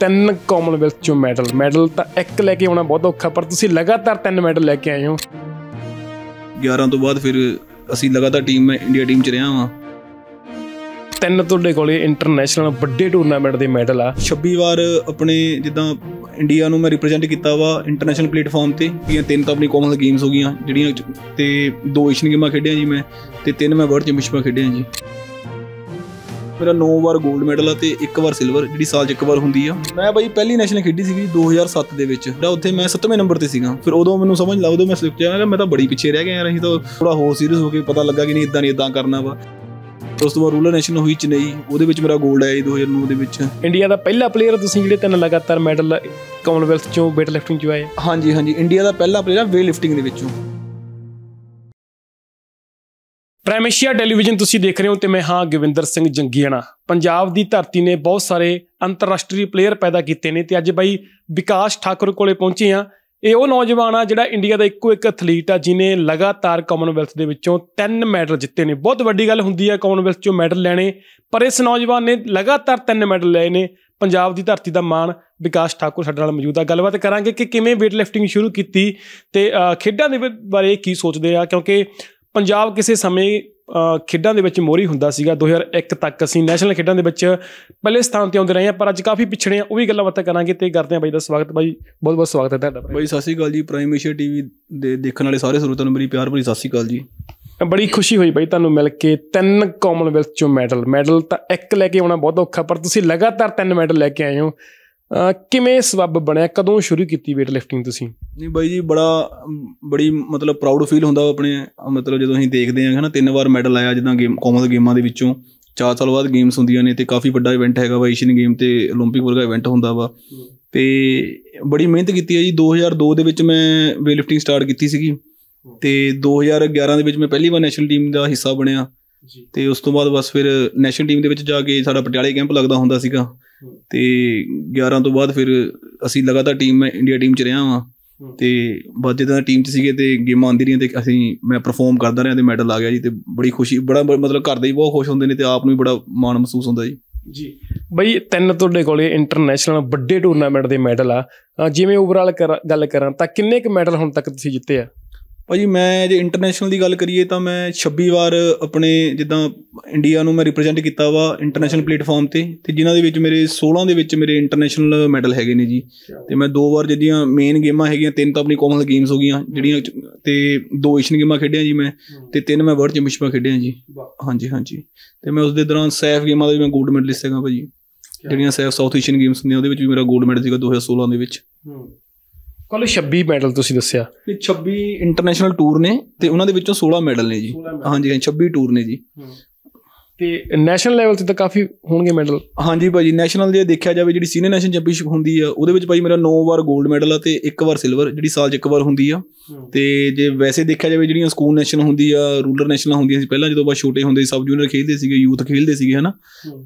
ਤਿੰਨ ਕਾਮਨਵੈਲਥ ਚੋਂ medal medal ਤਾਂ ਇੱਕ ਲੈ ਕੇ ਆਉਣਾ ਬਹੁਤ ਔਖਾ ਪਰ ਤੁਸੀਂ ਲਗਾਤਾਰ ਤਿੰਨ ਮੈਡਲ ਲੈ ਕੇ ਆਏ ਹੋ 11 ਤੋਂ ਬਾਅਦ ਫਿਰ ਅਸੀਂ ਲਗਾਤਾਰ ਟੀਮ ਮੈਂ ਇੰਡੀਆ ਟੀਮ ਚ ਰਿਹਾ ਹਾਂ ਤਿੰਨ ਤੁਹਾਡੇ ਕੋਲੇ ਇੰਟਰਨੈਸ਼ਨਲ ਵੱਡੇ ਟੂਰਨਾਮੈਂਟ ਦੇ ਮੈਡਲ ਆ 26 ਵਾਰ ਆਪਣੇ ਜਿੱਦਾਂ ਇੰਡੀਆ ਨੂੰ ਮੈਂ ਰਿਪਰੈਜ਼ੈਂਟ ਕੀਤਾ ਵਾ ਇੰਟਰਨੈਸ਼ਨਲ ਪਲੇਟਫਾਰਮ ਤੇ ਇਹ ਤਿੰਨ ਤਾਂ ਆਪਣੀ ਕਾਮਨ ਗੇਮਸ ਹੋ ਗਈਆਂ ਜਿਹੜੀਆਂ ਤੇ ਦੋ ਏਸ਼ੀਅਨ ਗੇਮਾਂ ਖੇਡੀਆਂ ਜੀ ਮੈਂ ਤੇ ਤਿੰਨ ਮੈਂ ਵਰਲਡ ਚੈਂਪੀਅਨਸ਼ਿਪਾਂ ਖੇਡੀਆਂ ਜੀ ਮੇਰਾ 9 ਵਾਰ 골ਡ ਮੈਡਲ ਅਤੇ 1 ਵਾਰ ਸਿਲਵਰ ਜਿਹੜੀ ਸਾਲ 'ਚ ਇੱਕ ਵਾਰ ਹੁੰਦੀ ਆ ਮੈਂ ਬਈ ਪਹਿਲੀ ਨੈਸ਼ਨਲ ਖੇਡੀ ਸੀਗੀ 2007 ਦੇ ਵਿੱਚ ਜਿਹੜਾ ਉੱਥੇ ਮੈਂ 7ਵੇਂ ਨੰਬਰ ਤੇ ਸੀਗਾ ਫਿਰ ਉਦੋਂ ਮੈਨੂੰ ਸਮਝ ਲੱਗਾ ਉਦੋਂ ਮੈਂ ਸੋਚਿਆ ਕਿ ਮੈਂ ਤਾਂ ਬੜੀ ਪਿੱਛੇ ਰਹਿ ਗਿਆ ਯਾਰ ਅਸੀਂ ਤਾਂ ਥੋੜਾ ਹੋਰ ਸੀਰੀਅਸ ਹੋ ਕੇ ਪਤਾ ਲੱਗਾ ਕਿ ਨਹੀਂ ਇਦਾਂ ਨਹੀਂ ਇਦਾਂ ਕਰਨਾ ਵਾ ਉਸ ਤੋਂ ਬਾਅਦ ਰੂਲਰ ਨੈਸ਼ਨ ਹੋਈ ਚੇਨਈ ਉਹਦੇ ਵਿੱਚ ਮੇਰਾ 골ਡ ਆਇਆ 2009 ਦੇ ਵਿੱਚ ਇੰਡੀਆ ਦਾ ਪਹਿਲਾ ਪਲੇਅਰ ਤੁਸੀਂ ਜਿਹੜੇ ਤਿੰਨ ਲਗਾਤਾਰ ਮੈਡਲ ਕਾਮਨਵੈਲਥ ਚੋਂ ਵੇਟ ਲਿਫਟਿੰਗ ਚੋਂ ਆਏ ਹਾਂਜੀ ਹਾਂਜੀ ਇੰਡੀਆ ਦਾ ਪਹਿਲਾ ਪਲੇਅਰ ਵੇਟ ਲਿਫਟਿੰਗ ਦੇ ਵਿੱਚੋਂ ਪ੍ਰਾਈਮੇਸ਼ੀਆ ਟੈਲੀਵਿਜ਼ਨ ਤੁਸੀਂ ਦੇਖ ਰਹੇ ਹੋ ਤੇ ਮੈਂ ਹਾਂ ਗਵਿੰਦਰ ਸਿੰਘ ਜੰਗੀਆਣਾ ਪੰਜਾਬ ਦੀ ਧਰਤੀ ਨੇ ਬਹੁਤ ਸਾਰੇ ਅੰਤਰਰਾਸ਼ਟਰੀ ਪਲੇਅਰ ਪੈਦਾ ਕੀਤੇ ਨੇ ਤੇ ਅੱਜ ਬਾਈ ਵਿਕਾਸ ਠਾਕੁਰ ਕੋਲੇ ਪਹੁੰਚੇ ਆ ਇਹ ਉਹ ਨੌਜਵਾਨ ਆ ਜਿਹੜਾ ਇੰਡੀਆ ਦਾ ਇੱਕੋ ਇੱਕ ਐਥਲੀਟ ਆ ਜਿਨੇ ਲਗਾਤਾਰ ਕਾਮਨਵੈਲਥ ਦੇ ਵਿੱਚੋਂ 3 ਮੈਡਲ ਜਿੱਤੇ ਨੇ ਬਹੁਤ ਵੱਡੀ ਗੱਲ ਹੁੰਦੀ ਆ ਕਾਮਨਵੈਲਥ ਚੋਂ ਮੈਡਲ ਲੈਣੇ ਪਰ ਇਸ ਨੌਜਵਾਨ ਨੇ ਲਗਾਤਾਰ 3 ਮੈਡਲ ਲਏ ਨੇ ਪੰਜਾਬ ਦੀ ਧਰਤੀ ਦਾ ਮਾਣ ਵਿਕਾਸ ਠਾਕੁਰ ਸਾਡੇ ਨਾਲ ਮੌਜੂਦ ਆ ਗੱਲਬਾਤ ਕਰਾਂਗੇ ਕਿ ਕਿਵੇਂ weightlifting ਸ਼ੁਰੂ ਕੀਤੀ ਤੇ ਖੇਡਾਂ ਦੇ ਬਾਰੇ ਕੀ ਸੋਚਦੇ ਆ ਕਿਉਂਕਿ ਪੰਜਾਬ ਕਿਸੇ ਸਮੇਂ ਖੇਡਾਂ ਦੇ ਵਿੱਚ ਮੋਰੀ ਹੁੰਦਾ ਸੀਗਾ 2001 ਤੱਕ ਅਸੀਂ ਨੈਸ਼ਨਲ ਖੇਡਾਂ ਦੇ ਵਿੱਚ ਪਹਿਲੇ ਸਥਾਨ ਤੇ ਆਉਂਦੇ ਰਹੇ ਹਾਂ ਪਰ ਅੱਜ ਕਾਫੀ ਪਿਛੜੇ ਆ ਉਹ ਵੀ ਗੱਲਾਂ ਬਾਤਾਂ ਕਰਾਂਗੇ ਤੇ ਕਰਦੇ ਹਾਂ ਬਾਈ ਦਾ ਸਵਾਗਤ ਬਾਈ ਬਹੁਤ ਬਹੁਤ ਸਵਾਗਤ ਹੈ ਤੁਹਾਡਾ ਬਾਈ ਸਤਿ ਸ੍ਰੀ ਅਕਾਲ ਜੀ ਪ੍ਰਾਈਮ ਏਸ਼ੀਆ ਟੀਵੀ ਦੇ ਦੇਖਣ ਵਾਲੇ ਸਾਰੇ ਸਰੋਤਿਆਂ ਨੂੰ ਮੇਰੀ ਪਿਆਰ ਭਰੀ ਸਤਿ ਸ੍ਰੀ ਅਕਾਲ ਜੀ ਬੜੀ ਖੁਸ਼ੀ ਹੋਈ ਬਾਈ ਤੁਹਾਨੂੰ ਮਿਲ ਕੇ ਤਿੰਨ ਕਾਮਨਵੈਲਥ ਚੋਂ ਮੈਡਲ ਮੈਡਲ ਤਾਂ ਇੱਕ ਲੈ ਕੇ ਆਉਣਾ ਬਹੁਤ ਔਖਾ ਪਰ ਤੁਸੀਂ ਲਗਾਤਾਰ ਤਿੰਨ ਮੈਡਲ ਲੈ ਕੇ ਆਏ ਹੋ ਕਿਵੇਂ ਸਬਬ ਬਣਿਆ ਕਦੋਂ ਸ਼ੁਰੂ ਕੀਤੀ weight lifting ਤੁਸੀਂ ਨਹੀਂ ਬਾਈ ਜੀ ਬੜਾ ਬੜੀ ਮਤਲਬ ਪ੍ਰਾਊਡ ਫੀਲ ਹੁੰਦਾ ਆਪਣੇ ਮਤਲਬ ਜਦੋਂ ਅਸੀਂ ਦੇਖਦੇ ਆਂ ਹਨਾ ਤਿੰਨ ਵਾਰ ਮੈਡਲ ਆਇਆ ਜਿੱਦਾਂ ਗੇਮ ਕਾਮਨਸ ਗੇਮਾਂ ਦੇ ਵਿੱਚੋਂ ਚਾਰ ਸਾਲ ਬਾਅਦ ਗੇਮਸ ਹੁੰਦੀਆਂ ਨੇ ਤੇ ਕਾਫੀ ਵੱਡਾ ਇਵੈਂਟ ਹੈਗਾ ਵਾ ਏਸ਼ੀਅਨ ਗੇਮ ਤੇ 올림픽 ਵਰਗਾ ਇਵੈਂਟ ਹੁੰਦਾ ਵਾ ਤੇ ਬੜੀ ਮਿਹਨਤ ਕੀਤੀ ਹੈ ਜੀ 2002 ਦੇ ਵਿੱਚ ਮੈਂ weight lifting ਸਟਾਰਟ ਕੀਤੀ ਸੀਗੀ ਤੇ 2011 ਦੇ ਵਿੱਚ ਮੈਂ ਪਹਿਲੀ ਵਾਰ ਨੈਸ਼ਨਲ ਟੀਮ ਦਾ ਹਿੱਸਾ ਬਣਿਆ ਤੇ ਉਸ ਤੋਂ ਬਾਅਦ ਬਸ ਫਿਰ ਨੈਸ਼ਨਲ ਟੀਮ ਦੇ ਵਿੱਚ ਜਾ ਕੇ ਸਾਡਾ ਪਟਿਆਲੇ ਕੈਂਪ ਲੱਗਦਾ ਹੁੰਦਾ ਸੀਗਾ ਤੇ 11 ਤੋਂ ਬਾਅਦ ਫਿਰ ਅਸੀਂ ਲਗਾਤਾਰ ਟੀਮ ਮੈਂ ਇੰਡੀਆ ਟੀਮ ਚ ਰਿਹਾ ਹਾਂ ਤੇ ਬਾਅਦ ਜਦੋਂ ਟੀਮ ਚ ਸੀਗੇ ਤੇ ਗੇਮਾਂ ਆਉਂਦੀ ਰਹੀਆਂ ਤੇ ਅਸੀਂ ਮੈਂ ਪਰਫਾਰਮ ਕਰਦਾ ਰਿਹਾ ਤੇ ਮੈਡਲ ਆ ਗਿਆ ਜੀ ਤੇ ਬੜੀ ਖੁਸ਼ੀ ਬੜਾ ਮਤਲਬ ਘਰ ਦੇ ਹੀ ਬਹੁਤ ਖੁਸ਼ ਹੁੰਦੇ ਨੇ ਤੇ ਆਪ ਨੂੰ ਵੀ ਬੜਾ ਮਾਣ ਮਹਿਸੂਸ ਹੁੰਦਾ ਜੀ ਜੀ ਬਈ ਤਿੰਨ ਤੁਹਾਡੇ ਕੋਲੇ ਇੰਟਰਨੈਸ਼ਨਲ ਵੱਡੇ ਟੂਰਨਾਮੈਂਟ ਦੇ ਮੈਡਲ ਆ ਜਿਵੇਂ ਓਵਰਆਲ ਗੱਲ ਕਰਾਂ ਤਾਂ ਕਿੰਨੇ ਕੁ ਮੈਡਲ ਹੁਣ ਤੱਕ ਤੁਸੀਂ ਜਿੱਤੇ ਆ ਭਾਜੀ ਮੈਂ ਜੇ ਇੰਟਰਨੈਸ਼ਨਲ ਦੀ ਗੱਲ ਕਰੀਏ ਤਾਂ ਮੈਂ 26 ਵਾਰ ਆਪਣੇ ਜਿੱਦਾਂ ਇੰਡੀਆ ਨੂੰ ਮੈਂ ਰਿਪਰੈਜ਼ੈਂਟ ਕੀਤਾ ਵਾ ਇੰਟਰਨੈਸ਼ਨਲ ਪਲੇਟਫਾਰਮ ਤੇ ਤੇ ਜਿਨ੍ਹਾਂ ਦੇ ਵਿੱਚ ਮੇਰੇ 16 ਦੇ ਵਿੱਚ ਮੇਰੇ ਇੰਟਰਨੈਸ਼ਨਲ ਮੈਡਲ ਹੈਗੇ ਨੇ ਜੀ ਤੇ ਮੈਂ ਦੋ ਵਾਰ ਜਿਹੜੀਆਂ ਮੇਨ ਗੇਮਾਂ ਹੈਗੀਆਂ ਤਿੰਨ ਤਾਂ ਆਪਣੀ ਕਾਮਨ ਗੇਮਸ ਹੋ ਗਈਆਂ ਜਿਹੜੀਆਂ ਤੇ ਦੋ ਏਸ਼ੀਅਨ ਗੇਮਾਂ ਖੇਡੀਆਂ ਜੀ ਮੈਂ ਤੇ ਤਿੰਨ ਮੈਂ ਵਰਲਡ ਚੈਂਪੀਅਨਸ਼ਿਪਾਂ ਖੇਡੀਆਂ ਜੀ ਹਾਂਜੀ ਹਾਂਜੀ ਤੇ ਮੈਂ ਉਸ ਦੇ ਦੌਰਾਨ ਸੈਫ ਗੇਮਾਂ ਦੇ ਵੀ ਮੈਂ 골ਡ ਮੈਡਲਿਸਟ ਹੈਗਾ ਭਾਜੀ ਜਿਹੜੀਆਂ ਸੈਫ ਸਾਊਥ ਏਸ਼ੀਅਨ ਗੇਮਸ ਹੁੰਦੀਆਂ ਉਹਦੇ ਵਿੱਚ ਵੀ ਮੇਰਾ 골ਡ ਮੈਡਲ ਸੀਗਾ 2016 ਦੇ ਵਿੱਚ ਕੋਲ 26 ਮੈਡਲ ਤੁਸੀਂ ਦੱਸਿਆ ਤੇ 26 ਇੰਟਰਨੈਸ਼ਨਲ ਟੂਰ ਨੇ ਤੇ ਉਹਨਾਂ ਦੇ ਵਿੱਚੋਂ 16 ਮੈਡਲ ਨੇ ਜੀ ਹਾਂਜੀ 26 ਟੂਰ ਨੇ ਜੀ ਤੇ ਨੈਸ਼ਨਲ ਲੈਵਲ ਤੇ ਤਾਂ ਕਾਫੀ ਹੋਣਗੇ ਮੈਡਲ ਹਾਂਜੀ ਭਾਜੀ ਨੈਸ਼ਨਲ ਜੇ ਦੇਖਿਆ ਜਾਵੇ ਜਿਹੜੀ ਸੀਨੀਅਰ ਨੈਸ਼ਨਲ ਚੈਂਪੀਅਨਸ਼ਿਪ ਹੁੰਦੀ ਆ ਉਹਦੇ ਵਿੱਚ ਭਾਜੀ ਮੇਰਾ 9 ਵਾਰ 골ਡ ਮੈਡਲ ਆ ਤੇ 1 ਵਾਰ ਸਿਲਵਰ ਜਿਹੜੀ ਸਾਲ 'ਚ ਇੱਕ ਵਾਰ ਹੁੰਦੀ ਆ ਤੇ ਜੇ ਵੈਸੇ ਦੇਖਿਆ ਜਾਵੇ ਜਿਹੜੀਆਂ ਸਕੂਲ ਨੈਸ਼ਨਲ ਹੁੰਦੀ ਆ ਰੂਲਰ ਨੈਸ਼ਨਲ ਹੁੰਦੀਆਂ ਸੀ ਪਹਿਲਾਂ ਜਦੋਂ ਆਪਾਂ ਛੋਟੇ ਹੁੰਦੇ ਸੀ ਸਬ ਜੂਨੀਅਰ ਖੇਡਦੇ ਸੀਗੇ ਯੂਥ ਖੇਡਦੇ ਸੀਗੇ ਹਨਾ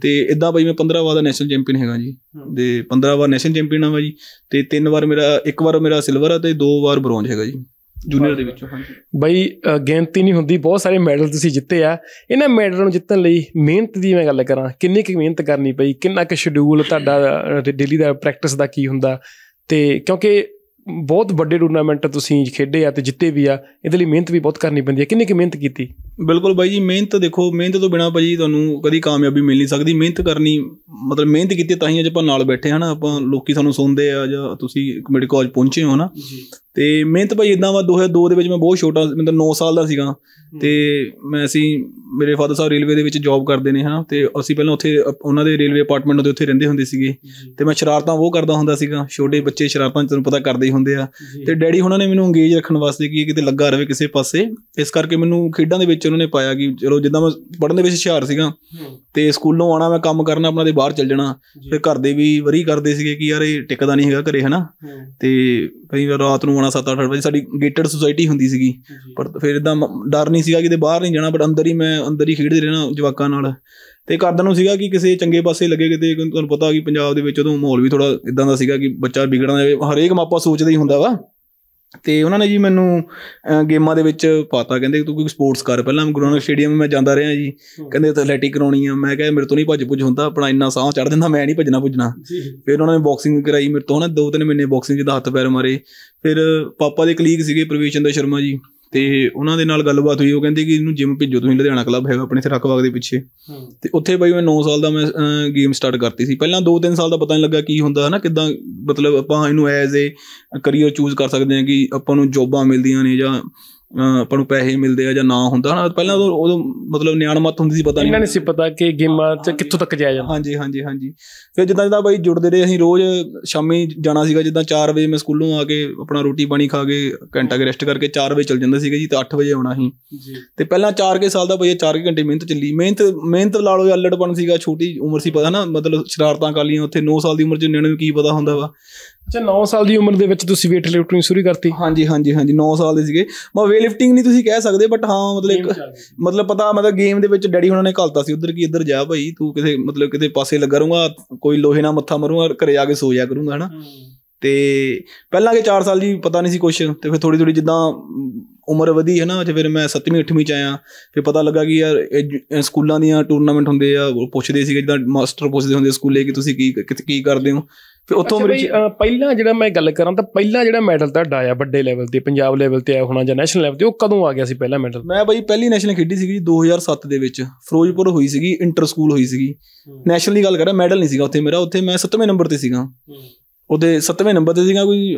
ਤੇ ਇਦਾਂ ਭਾਜੀ ਮੈਂ 15 ਵਾਰ ਦਾ ਨੈਸ਼ਨਲ ਚੈਂਪੀਅਨ ਹੈਗਾ ਜੀ ਤੇ 15 ਵਾਰ ਨੈਸ਼ਨਲ ਚੈਂਪੀਅਨ ਆ ਭਾਜੀ ਤੇ 3 ਵਾਰ ਮੇਰਾ 1 ਵਾਰ ਮੇਰਾ ਸਿਲਵਰ ਆ ਤੇ 2 ਵਾਰ ਬ੍ਰੌਂਜ ਹੈਗਾ ਜੀ ਜੂਨੀਅਰ ਦੇ ਵਿੱਚੋਂ ਹਾਂਜੀ ਬਾਈ ਗਿਣਤੀ ਨਹੀਂ ਹੁੰਦੀ ਬਹੁਤ ਸਾਰੇ ਮੈਡਲ ਤੁਸੀਂ ਜਿੱਤੇ ਆ ਇਹਨਾਂ ਮੈਡਲਾਂ ਨੂੰ ਜਿੱਤਣ ਲਈ ਮਿਹਨਤ ਦੀ ਮੈਂ ਗੱਲ ਕਰਾਂ ਕਿੰਨੀ ਕੁ ਮਿਹਨਤ ਕਰਨੀ ਪਈ ਕਿੰਨਾ ਕੁ ਸ਼ਡਿਊਲ ਤੁਹਾਡਾ ਡੇਲੀ ਦਾ ਪ੍ਰੈਕਟਿਸ ਦਾ ਕੀ ਹੁੰਦਾ ਤੇ ਕਿਉਂਕਿ ਬਹੁਤ ਵੱਡੇ ਟੂਰਨਾਮੈਂਟ ਤੁਸੀਂ ਖੇਡੇ ਆ ਤੇ ਜਿੱਤੇ ਵੀ ਆ ਇਹਦੇ ਲਈ ਮਿਹਨਤ ਵੀ ਬਹੁਤ ਕਰਨੀ ਪੈਂਦੀ ਹੈ ਕਿੰਨੀ ਕਿ ਮਿਹਨਤ ਕੀਤੀ ਬਿਲਕੁਲ ਬਾਈ ਜੀ ਮਿਹਨਤ ਦੇਖੋ ਮਿਹਨਤ ਤੋਂ ਬਿਨਾ ਭਾਜੀ ਤੁਹਾਨੂੰ ਕਦੀ ਕਾਮਯਾਬੀ ਮਿਲ ਨਹੀਂ ਸਕਦੀ ਮਿਹਨਤ ਕਰਨੀ ਮਤਲਬ ਮਿਹਨਤ ਕੀਤੀ ਤਾਂ ਹੀ ਅੱਜ ਆਪਾਂ ਨਾਲ ਬੈਠੇ ਹਨ ਆਪਾਂ ਲੋਕੀ ਸਾਨੂੰ ਸੁਣਦੇ ਆ ਜਾਂ ਤੁਸੀਂ ਕਮੇਟੀ ਕਾਲਜ ਪਹੁੰਚੇ ਹੋ ਨਾ ਤੇ ਮਿਹਨਤ ਭਾਈ ਇਦਾਂ ਵਾ 2002 ਦੇ ਵਿੱਚ ਮੈਂ ਬਹੁਤ ਛੋਟਾ ਮਤਲਬ 9 ਸਾਲ ਦਾ ਸੀਗਾ ਤੇ ਮੈਂ ਅਸੀਂ ਮੇਰੇ ਫਾਦਰ ਸਾਹਿਬ ਰੇਲਵੇ ਦੇ ਵਿੱਚ ਜੌਬ ਕਰਦੇ ਨੇ ਹਾਂ ਤੇ ਅਸੀਂ ਪਹਿਲਾਂ ਉੱਥੇ ਉਹਨਾਂ ਦੇ ਰੇਲਵੇ ਅਪਾਰਟਮੈਂਟ ਉੱਤੇ ਉੱਥੇ ਰਹਿੰਦੇ ਹੁੰਦੇ ਸੀਗੇ ਤੇ ਮੈਂ ਸ਼ਰਾਰਤਾਂ ਉਹ ਕਰਦਾ ਹੁੰਦਾ ਸੀਗਾ ਛੋਟੇ ਬੱਚੇ ਸ਼ਰਾਰਤਾਂ ਤੁਹਾਨੂੰ ਪਤਾ ਕਰਦੇ ਹੀ ਹੁੰਦੇ ਆ ਤੇ ਡੈਡੀ ਉਹਨਾਂ ਨੇ ਮੈਨੂੰ ਅੰਗੇਜ ਰੱਖਣ ਵਾਸਤੇ ਕੀ ਕਿਤੇ ਲੱਗਾ ਰਵੇ ਕਿਸੇ ਪਾਸੇ ਇਸ ਕਰਕੇ ਮੈਨੂੰ ਖੇਡਾਂ ਦੇ ਵਿੱਚ ਉਹਨਾਂ ਨੇ ਪਾਇਆ ਕਿ ਚਲੋ ਜਿੱਦਾਂ ਮੈਂ ਪੜਨ ਦੇ ਵਿੱਚ ਹੁਸ਼ਿਆਰ ਸੀਗਾ ਤੇ ਸਕੂਲੋਂ ਆਣਾ ਮੈਂ ਕੰਮ ਕਰਨਾ ਆਪਣਾ ਦੇ ਬਾਹਰ ਚੱਲ ਜਾਣਾ ਫਿਰ ਘਰ ਦੇ ਵੀ ਵਰੀ ਕਰਦੇ ਸੀਗੇ ਕਿ ਯਾਰ ਇਹ ਟਿਕਦਾ ਨਹੀਂ ਹੈਗਾ ਘਰੇ ਹਨਾ ਤੇ ਕਈ ਵਾਰ ਰਾਤ ਨੂੰ 7-8 ਵਜੇ ਸਾਡੀ ਗੇਟਡ ਸੁਸਾਇਟੀ ਹੁੰਦੀ ਸੀਗੀ ਪਰ ਫਿਰ ਇਦਾਂ ਡਰ ਨਹੀਂ ਸੀਗਾ ਕਿਤੇ ਬਾਹਰ ਨਹੀਂ ਜਾਣਾ ਬਟ ਅੰਦਰ ਹੀ ਮੈਂ ਅੰਦਰ ਹੀ ਖੇਡਦੇ ਰਹਿਣਾ ਜਵਾਕਾਂ ਨਾਲ ਤੇ ਘਰਦਿਆਂ ਨੂੰ ਸੀਗਾ ਕਿ ਕਿਸੇ ਚੰਗੇ ਪਾਸੇ ਲੱਗੇ ਕਿਤੇ ਤੁਹਾਨੂੰ ਪਤਾ ਕਿ ਪੰਜਾਬ ਦੇ ਵਿੱਚ ਉਦੋਂ ਮਾਹੌਲ ਵੀ ਥੋੜਾ ਇਦਾਂ ਦਾ ਸੀਗਾ ਕਿ ਬੱਚਾ ਵਿਗੜਨਾ ਹਰੇਕ ਮਾਪਾ ਸੋਚਦਾ ਹੀ ਹੁੰਦਾ ਵਾ ਤੇ ਉਹਨਾਂ ਨੇ ਜੀ ਮੈਨੂੰ ਗੇਮਾਂ ਦੇ ਵਿੱਚ ਪਾਤਾ ਕਹਿੰਦੇ ਤੂੰ ਕੋਈ ਸਪੋਰਟਸ ਕਰ ਪਹਿਲਾਂ ਮੈਂ ਨਾਨਕ ਸਟੇਡੀਅਮ ਮੈਂ ਜਾਂਦਾ ਰਿਹਾ ਜੀ ਕਹਿੰਦੇ ਤੇ ਐਥਲੈਟਿਕ ਕਰਾਉਣੀ ਆ ਮੈਂ ਕਿਹਾ ਮੇਰੇ ਤੋਂ ਨਹੀਂ ਭੱਜ ਪੁੱਜ ਹੁੰਦਾ ਆਪਣਾ ਇੰਨਾ ਸਾਹ ਚੜ ਦਿੰਦਾ ਮੈਂ ਨਹੀਂ ਭੱਜਣਾ ਪੁੱਜਣਾ ਫਿਰ ਉਹਨਾਂ ਨੇ ਬਾਕਸਿੰਗ ਕਰਾਈ ਮੇਰੇ ਤੋਂ ਨਾ ਦੋ ਤਿੰਨ ਮਹੀਨੇ ਬਾਕਸਿੰਗ ਦੇ ਹੱਥ ਪੈਰ ਮਾਰੇ ਫਿਰ ਪਾਪਾ ਦੇ ਕਲੀਗ ਸੀਗੇ ਪ੍ਰਵੇਸ਼ਨ ਦਾ ਸ਼ਰਮਾ ਜੀ ਤੇ ਉਹਨਾਂ ਦੇ ਨਾਲ ਗੱਲਬਾਤ ਹੋਈ ਉਹ ਕਹਿੰਦੇ ਕਿ ਇਹਨੂੰ ਜਿਮ ਭੇਜੋ ਤੁਸੀਂ ਲੁਧਿਆਣਾ ਕਲੱਬ ਹੈਗਾ ਆਪਣੇ ਸਿਰ ਰਕਬਾਗ ਦੇ ਪਿੱਛੇ ਤੇ ਉੱਥੇ ਬਾਈ ਮੈਂ 9 ਸਾਲ ਦਾ ਮੈਂ ਗੇਮ ਸਟਾਰਟ ਕਰਤੀ ਸੀ ਪਹਿਲਾਂ 2-3 ਸਾਲ ਦਾ ਪਤਾ ਨਹੀਂ ਲੱਗਾ ਕੀ ਹੁੰਦਾ ਹੈ ਨਾ ਕਿਦਾਂ ਮਤਲਬ ਆਪਾਂ ਇਹਨੂੰ ਐਜ਼ ਏ ਕਰੀਅਰ ਚੂਜ਼ ਕਰ ਸਕਦੇ ਹਾਂ ਕਿ ਆਪਾਂ ਨੂੰ ਜੌਬਾਂ ਮਿਲਦੀਆਂ ਨੇ ਜਾਂ ਆਪਾਂ ਨੂੰ ਪੈਸੇ ਮਿਲਦੇ ਆ ਜਾਂ ਨਾ ਹੁੰਦਾ ਹਨਾ ਪਹਿਲਾਂ ਉਦੋਂ ਉਦੋਂ ਮਤਲਬ ਨਿਆਣਮਤ ਹੁੰਦੀ ਸੀ ਪਤਾ ਨਹੀਂ ਇਹਨਾਂ ਨੇ ਸੀ ਪਤਾ ਕਿ ਗੇਮਾਂ 'ਚ ਕਿੱਥੋਂ ਤੱਕ ਜਾਇਆ ਜਾਂਦਾ ਹਾਂਜੀ ਹਾਂਜੀ ਹਾਂਜੀ ਫਿਰ ਜਿੱਦਾਂ ਜਿੱਦਾਂ ਬਾਈ ਜੁੜਦੇ ਰਹੇ ਅਸੀਂ ਰੋਜ਼ ਸ਼ਾਮੀ ਜਾਣਾ ਸੀਗਾ ਜਿੱਦਾਂ 4 ਵਜੇ ਮੈਂ ਸਕੂਲੋਂ ਆ ਕੇ ਆਪਣਾ ਰੋਟੀ ਪਾਣੀ ਖਾ ਕੇ ਘੰਟਾ ਕੇ ਰੈਸਟ ਕਰਕੇ 4 ਵਜੇ ਚਲ ਜਾਂਦਾ ਸੀਗਾ ਜੀ ਤੇ 8 ਵਜੇ ਆਉਣਾ ਸੀ ਜੀ ਤੇ ਪਹਿਲਾਂ 4 ਕੇ ਸਾਲ ਦਾ ਬਈ 4 ਘੰਟੇ ਮਿਹਨਤ ਚੱਲੀ ਮਿਹਨਤ ਮਿਹਨਤ ਲਾ ਲੋ ਅਲੜਪਣ ਸੀਗਾ ਛੋਟੀ ਉਮਰ ਸੀ ਪਤਾ ਨਾ ਮਤਲਬ ਸ਼ਰਾਰਤਾਂ ਕਰ ਲੀਆਂ ਉੱਥੇ 9 ਸਾਲ ਦੀ ਉਮਰ 'ਚ ਨਿਆਣੇ ਨੂੰ ਕੀ ਪਤਾ ਹੁੰਦਾ ਵਾ ਅੱਛਾ 9 ਸਾਲ ਦੀ ਉਮਰ ਦੇ ਵਿੱਚ ਤੁਸੀਂ weight lifting ਸ਼ੁਰੂ ਕਰਤੀ ਹਾਂਜੀ ਹਾਂਜੀ ਹਾਂਜੀ 9 ਸਾਲ ਦੇ ਸੀਗੇ ਮੈਂ weight lifting ਨਹੀਂ ਤੁਸੀਂ ਕਹਿ ਸਕਦੇ ਬਟ ਹਾਂ ਮਤਲਬ ਇੱਕ ਮਤਲਬ ਪਤਾ ਮਤਲਬ ਗੇਮ ਦੇ ਵਿੱਚ ਡੈਡੀ ਉਹਨਾਂ ਨੇ ਘਲਤਾ ਸੀ ਉਧਰ ਕੀ ਇੱਧਰ ਜਾ ਭਾਈ ਤੂੰ ਕਿਸੇ ਮਤਲਬ ਕਿਤੇ ਪਾਸੇ ਲੱਗਾ ਰਹੂੰਗਾ ਕੋਈ ਲੋਹੇ ਨਾਲ ਮੱਥਾ ਮਰੂੰਗਾ ਘਰੇ ਆ ਕੇ ਸੋ ਜਾ ਕਰੂੰਗਾ ਹਨਾ ਤੇ ਪਹਿਲਾਂ ਕੇ 4 ਸਾਲ ਜੀ ਪਤਾ ਨਹੀਂ ਸੀ ਕੁਝ ਤੇ ਫਿਰ ਥੋੜੀ ਥੋੜੀ ਜਿੱਦਾਂ ਉਮਰ ਵਧੀ ਹੈ ਨਾ ਜੇ ਫਿਰ ਮੈਂ 7ਵੀਂ 8ਵੀਂ ਚ ਆਇਆ ਫਿਰ ਪਤਾ ਲੱਗਾ ਕਿ ਯਾਰ ਸਕੂਲਾਂ ਦੀਆਂ ਟੂਰਨਾਮੈਂਟ ਹੁੰਦੇ ਆ ਪੁੱਛਦੇ ਸੀਗੇ ਜਿੱਦਾਂ ਮਾਸਟਰ ਪੁੱਛਦੇ ਹੁੰਦੇ ਸਕੂਲੇ ਕਿ ਤੁਸੀਂ ਕੀ ਕੀ ਕਰਦੇ ਹੋ ਫਿਰ ਉਤੋਂ ਮੇਰੀ ਪਹਿਲਾਂ ਜਿਹੜਾ ਮੈਂ ਗੱਲ ਕਰਾਂ ਤਾਂ ਪਹਿਲਾਂ ਜਿਹੜਾ ਮੈਡਲ ਤੁਹਾਡਾ ਆਇਆ ਵੱਡੇ ਲੈਵਲ ਤੇ ਪੰਜਾਬ ਲੈਵਲ ਤੇ ਆਇਆ ਹੋਣਾ ਜਾਂ ਨੈਸ਼ਨਲ ਲੈਵਲ ਤੇ ਉਹ ਕਦੋਂ ਆ ਗਿਆ ਸੀ ਪਹਿਲਾ ਮੈਡਲ ਮੈਂ ਬਈ ਪਹਿਲੀ ਨੈਸ਼ਨਲ ਖੇਡੀ ਸੀਗੀ 2007 ਦੇ ਵਿੱਚ ਫਿਰੋਜ਼ਪੁਰ ਹੋਈ ਸੀਗੀ ਇੰਟਰ ਸਕੂਲ ਹੋਈ ਸੀਗੀ ਨੈਸ਼ਨਲ ਦੀ ਗੱਲ ਕਰਾਂ ਮੈਡਲ ਨਹੀਂ ਸੀਗਾ ਉੱਥੇ ਮੇਰਾ ਉੱਥੇ ਮੈਂ 7ਵੇਂ ਨੰਬਰ ਤੇ ਸੀਗਾ ਉਹਦੇ 7ਵੇਂ ਨੰਬਰ ਤੇ ਸੀਗਾ ਕੋਈ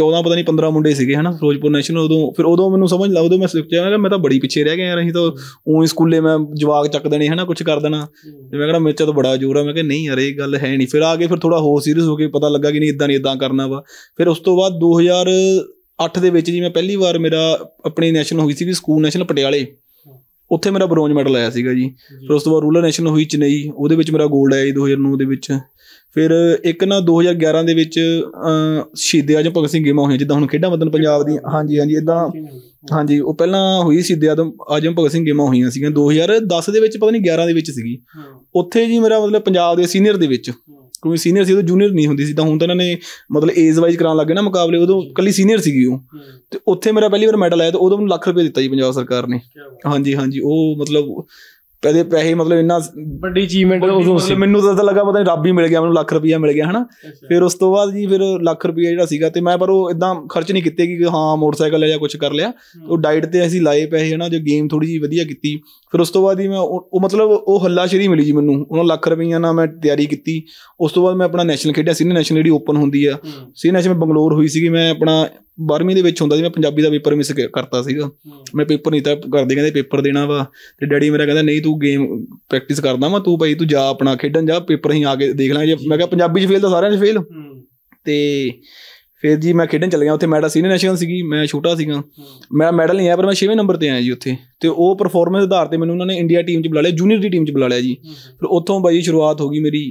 14 ਪਤਾ ਨਹੀਂ 15 ਮੁੰਡੇ ਸੀਗੇ ਹਨਾ ਫਿਰੋਜ਼ਪੁਰ ਨੈਸ਼ਨਲ ਉਦੋਂ ਫਿਰ ਉਦੋਂ ਮੈਨੂੰ ਸਮਝ ਲੱਗਦਾ ਮੈਂ ਸੋਚਿਆ ਨਾ ਮੈਂ ਤਾਂ ਬੜੀ ਪਿੱਛੇ ਰਹਿ ਗਿਆ ਯਾਰ ਅਸੀਂ ਤਾਂ ਉਹੀ ਸਕੂਲੇ ਮੈਂ ਜਵਾਕ ਚੱਕ ਦੇਣੇ ਹਨਾ ਕੁਝ ਕਰ ਦੇਣਾ ਤੇ ਮੈਂ ਕਿਹਾ ਮੇਚਾ ਤਾਂ ਬੜਾ ਜ਼ੋਰ ਆ ਮੈਂ ਕਿਹਾ ਨਹੀਂ ਯਾਰ ਇਹ ਗੱਲ ਹੈ ਨਹੀਂ ਫਿਰ ਆ ਕੇ ਫਿਰ ਥੋੜਾ ਹੋਰ ਸੀਰੀਅਸ ਹੋ ਕੇ ਪਤਾ ਲੱਗਾ ਕਿ ਨਹੀਂ ਇਦਾਂ ਨਹੀਂ ਇਦਾਂ ਕਰਨਾ ਵਾ ਫਿਰ ਉਸ ਤੋਂ ਬਾਅਦ 2008 ਦੇ ਵਿੱਚ ਜੀ ਮੈਂ ਪਹਿਲੀ ਵਾਰ ਮੇਰਾ ਆਪਣੀ ਨੈਸ਼ਨਲ ਹੋਈ ਸੀ ਵੀ ਸਕੂਲ ਨੈਸ਼ਨਲ ਪਟਿਆਲੇ ਉੱਥੇ ਮੇਰਾ ਬ੍ਰੋਂਜ਼ ਮੈਡਲ ਆਇਆ ਸੀਗਾ ਜੀ ਫਿਰ ਉਸ ਤੋਂ ਬਾਅਦ ਰੂਲਰ ਨੈਸ਼ਨਲ ਹੋਈ ਚਨਈ ਉਹਦੇ ਵਿੱਚ ਮੇਰਾ 골ਡ ਆਇਆ ਜੀ 2009 ਦੇ ਵਿੱਚ ਫਿਰ ਇੱਕ ਨਾ 2011 ਦੇ ਵਿੱਚ ਸ਼ਹੀਦ ਆਜਮ ਭਗਤ ਸਿੰਘ ਗੇਮਾਂ ਹੋਈਆਂ ਜਿੱਦਾਂ ਹੁਣ ਖੇਡਾਂ ਮਦਨ ਪੰਜਾਬ ਦੀ ਹਾਂਜੀ ਹਾਂਜੀ ਇਦਾਂ ਹਾਂਜੀ ਉਹ ਪਹਿਲਾਂ ਹੋਈ ਸ਼ਹੀਦ ਆਜਮ ਆਜਮ ਭਗਤ ਸਿੰਘ ਗੇਮਾਂ ਹੋਈਆਂ ਸੀਗੀਆਂ 2010 ਦੇ ਵਿੱਚ ਪਤਾ ਨਹੀਂ 11 ਦੇ ਵਿੱਚ ਸੀਗੀ ਉੱਥੇ ਜੀ ਮੇਰਾ ਮਤਲਬ ਪੰਜਾਬ ਦੇ ਸੀਨੀਅਰ ਦੇ ਵਿੱਚ ਕਿਉਂਕਿ ਸੀਨੀਅਰ ਸੀ ਉਹ ਜੂਨੀਅਰ ਨਹੀਂ ਹੁੰਦੀ ਸੀ ਤਾਂ ਹੁਣ ਤਾਂ ਇਹਨਾਂ ਨੇ ਮਤਲਬ ਏਜ ਵਾਈਜ਼ ਕਰਾਉਣ ਲੱਗੇ ਨਾ ਮੁਕਾਬਲੇ ਉਦੋਂ ਕੱਲੀ ਸੀਨੀਅਰ ਸੀਗੀ ਉਹ ਤੇ ਉੱਥੇ ਮੇਰਾ ਪਹਿਲੀ ਵਾਰ ਮੈਡਲ ਆਇਆ ਤੇ ਉਦੋਂ ਮੈਨੂੰ ਲੱਖ ਰੁਪਏ ਦਿੱਤਾ ਜੀ ਪੰਜਾਬ ਸਰਕਾਰ ਨੇ ਹਾਂਜੀ ਹਾਂਜੀ ਉਹ ਮਤਲਬ ਕਦੇ ਪੈਸੇ ਮਤਲਬ ਇੰਨਾ ਵੱਡੀ ਅਚੀਵਮੈਂਟ ਉਦੋਂ ਸੀ ਮੈਨੂੰ ਤਾਂ ਲੱਗਾ ਪਤਾ ਨਹੀਂ ਰੱਬ ਹੀ ਮਿਲ ਗਿਆ ਮੈਨੂੰ ਲੱਖ ਰੁਪਈਆ ਮਿਲ ਗਿਆ ਹਨਾ ਫਿਰ ਉਸ ਤੋਂ ਬਾਅਦ ਜੀ ਫਿਰ ਲੱਖ ਰੁਪਈਆ ਜਿਹੜਾ ਸੀਗਾ ਤੇ ਮੈਂ ਪਰ ਉਹ ਇਦਾਂ ਖਰਚ ਨਹੀਂ ਕੀਤੇ ਕਿ ਹਾਂ ਮੋਟਰਸਾਈਕਲ ਜਾਂ ਕੁਝ ਕਰ ਲਿਆ ਉਹ ਡਾਈਟ ਤੇ ਅਸੀਂ ਲਾਏ ਪੈਸੇ ਹਨਾ ਜੋ ਗੇਮ ਥੋੜੀ ਜੀ ਵਧੀਆ ਕੀਤੀ ਫਿਰ ਉਸ ਤੋਂ ਬਾਅਦ ਹੀ ਮੈਂ ਉਹ ਮਤਲਬ ਉਹ ਹੱਲਾਸ਼ੇਰੀ ਮਿਲੀ ਜੀ ਮੈਨੂੰ ਉਹਨਾਂ ਲੱਖ ਰੁਪਈਆ ਨਾਲ ਮੈਂ ਤਿਆਰੀ ਕੀਤੀ ਉਸ ਤੋਂ ਬਾਅਦ ਮੈਂ ਆਪਣਾ ਨੈਸ਼ਨਲ ਖੇਡਿਆ ਸੀ ਨੈਸ਼ਨਲ ਜਿਹੜੀ ਓਪਨ ਹੁੰਦੀ ਆ ਸੀ ਨੈਸ਼ਨਲ ਬੰਗਲੌਰ ਹੋਈ ਸੀਗੀ ਮੈਂ ਆਪਣਾ 12ਵੀਂ ਦੇ ਵਿੱਚ ਹੁੰਦਾ ਸੀ ਮੈਂ ਪੰਜਾਬੀ ਦਾ ਪੇਪਰ ਮਿਸ ਕਰਤਾ ਸੀਗਾ ਮੈਂ ਪੇਪਰ ਨਹੀਂ ਤਾਂ ਕਰਦੇ ਕਹਿੰਦੇ ਪੇਪਰ ਦੇਣਾ ਵਾ ਤੇ ਡੈਡੀ ਮੇਰਾ ਕਹਿੰਦਾ ਨਹੀਂ ਤੂੰ ਗੇਮ ਪ੍ਰੈਕਟਿਸ ਕਰਦਾ ਵਾ ਤੂੰ ਭਾਈ ਤੂੰ ਜਾ ਆਪਣਾ ਖੇਡਣ ਜਾ ਪੇਪਰ ਹੀ ਆ ਕੇ ਦੇਖ ਲਾਂਗੇ ਮੈਂ ਕਿਹਾ ਪੰਜਾਬੀ ਚ ਫੇਲ ਤਾਂ ਸਾਰਿਆਂ ਚ ਫੇਲ ਤੇ ਫਿਰ ਜੀ ਮੈਂ ਖੇਡਣ ਚੱਲ ਗਿਆ ਉੱਥੇ ਮੈਡਾ ਸੀਨੀਅਰ ਨੈਸ਼ਨਲ ਸੀਗੀ ਮੈਂ ਛੋਟਾ ਸੀਗਾ ਮੈਂ ਮੈਡਲ ਨਹੀਂ ਆਇਆ ਪਰ ਮੈਂ 6ਵੇਂ ਨੰਬਰ ਤੇ ਆਇਆ ਜੀ ਉੱਥੇ ਤੇ ਉਹ ਪਰਫਾਰਮੈਂਸ ਆਧਾਰ ਤੇ ਮੈਨੂੰ ਉਹਨਾਂ ਨੇ ਇੰਡੀਆ ਟੀਮ 'ਚ ਬੁਲਾ ਲਿਆ ਜੂਨੀਅਰ ਦੀ ਟੀਮ 'ਚ ਬੁਲਾ ਲਿਆ ਜੀ ਫਿਰ ਉੱਥੋਂ ਬਾਈ ਸ਼ੁਰੂਆਤ ਹੋ ਗਈ ਮੇਰੀ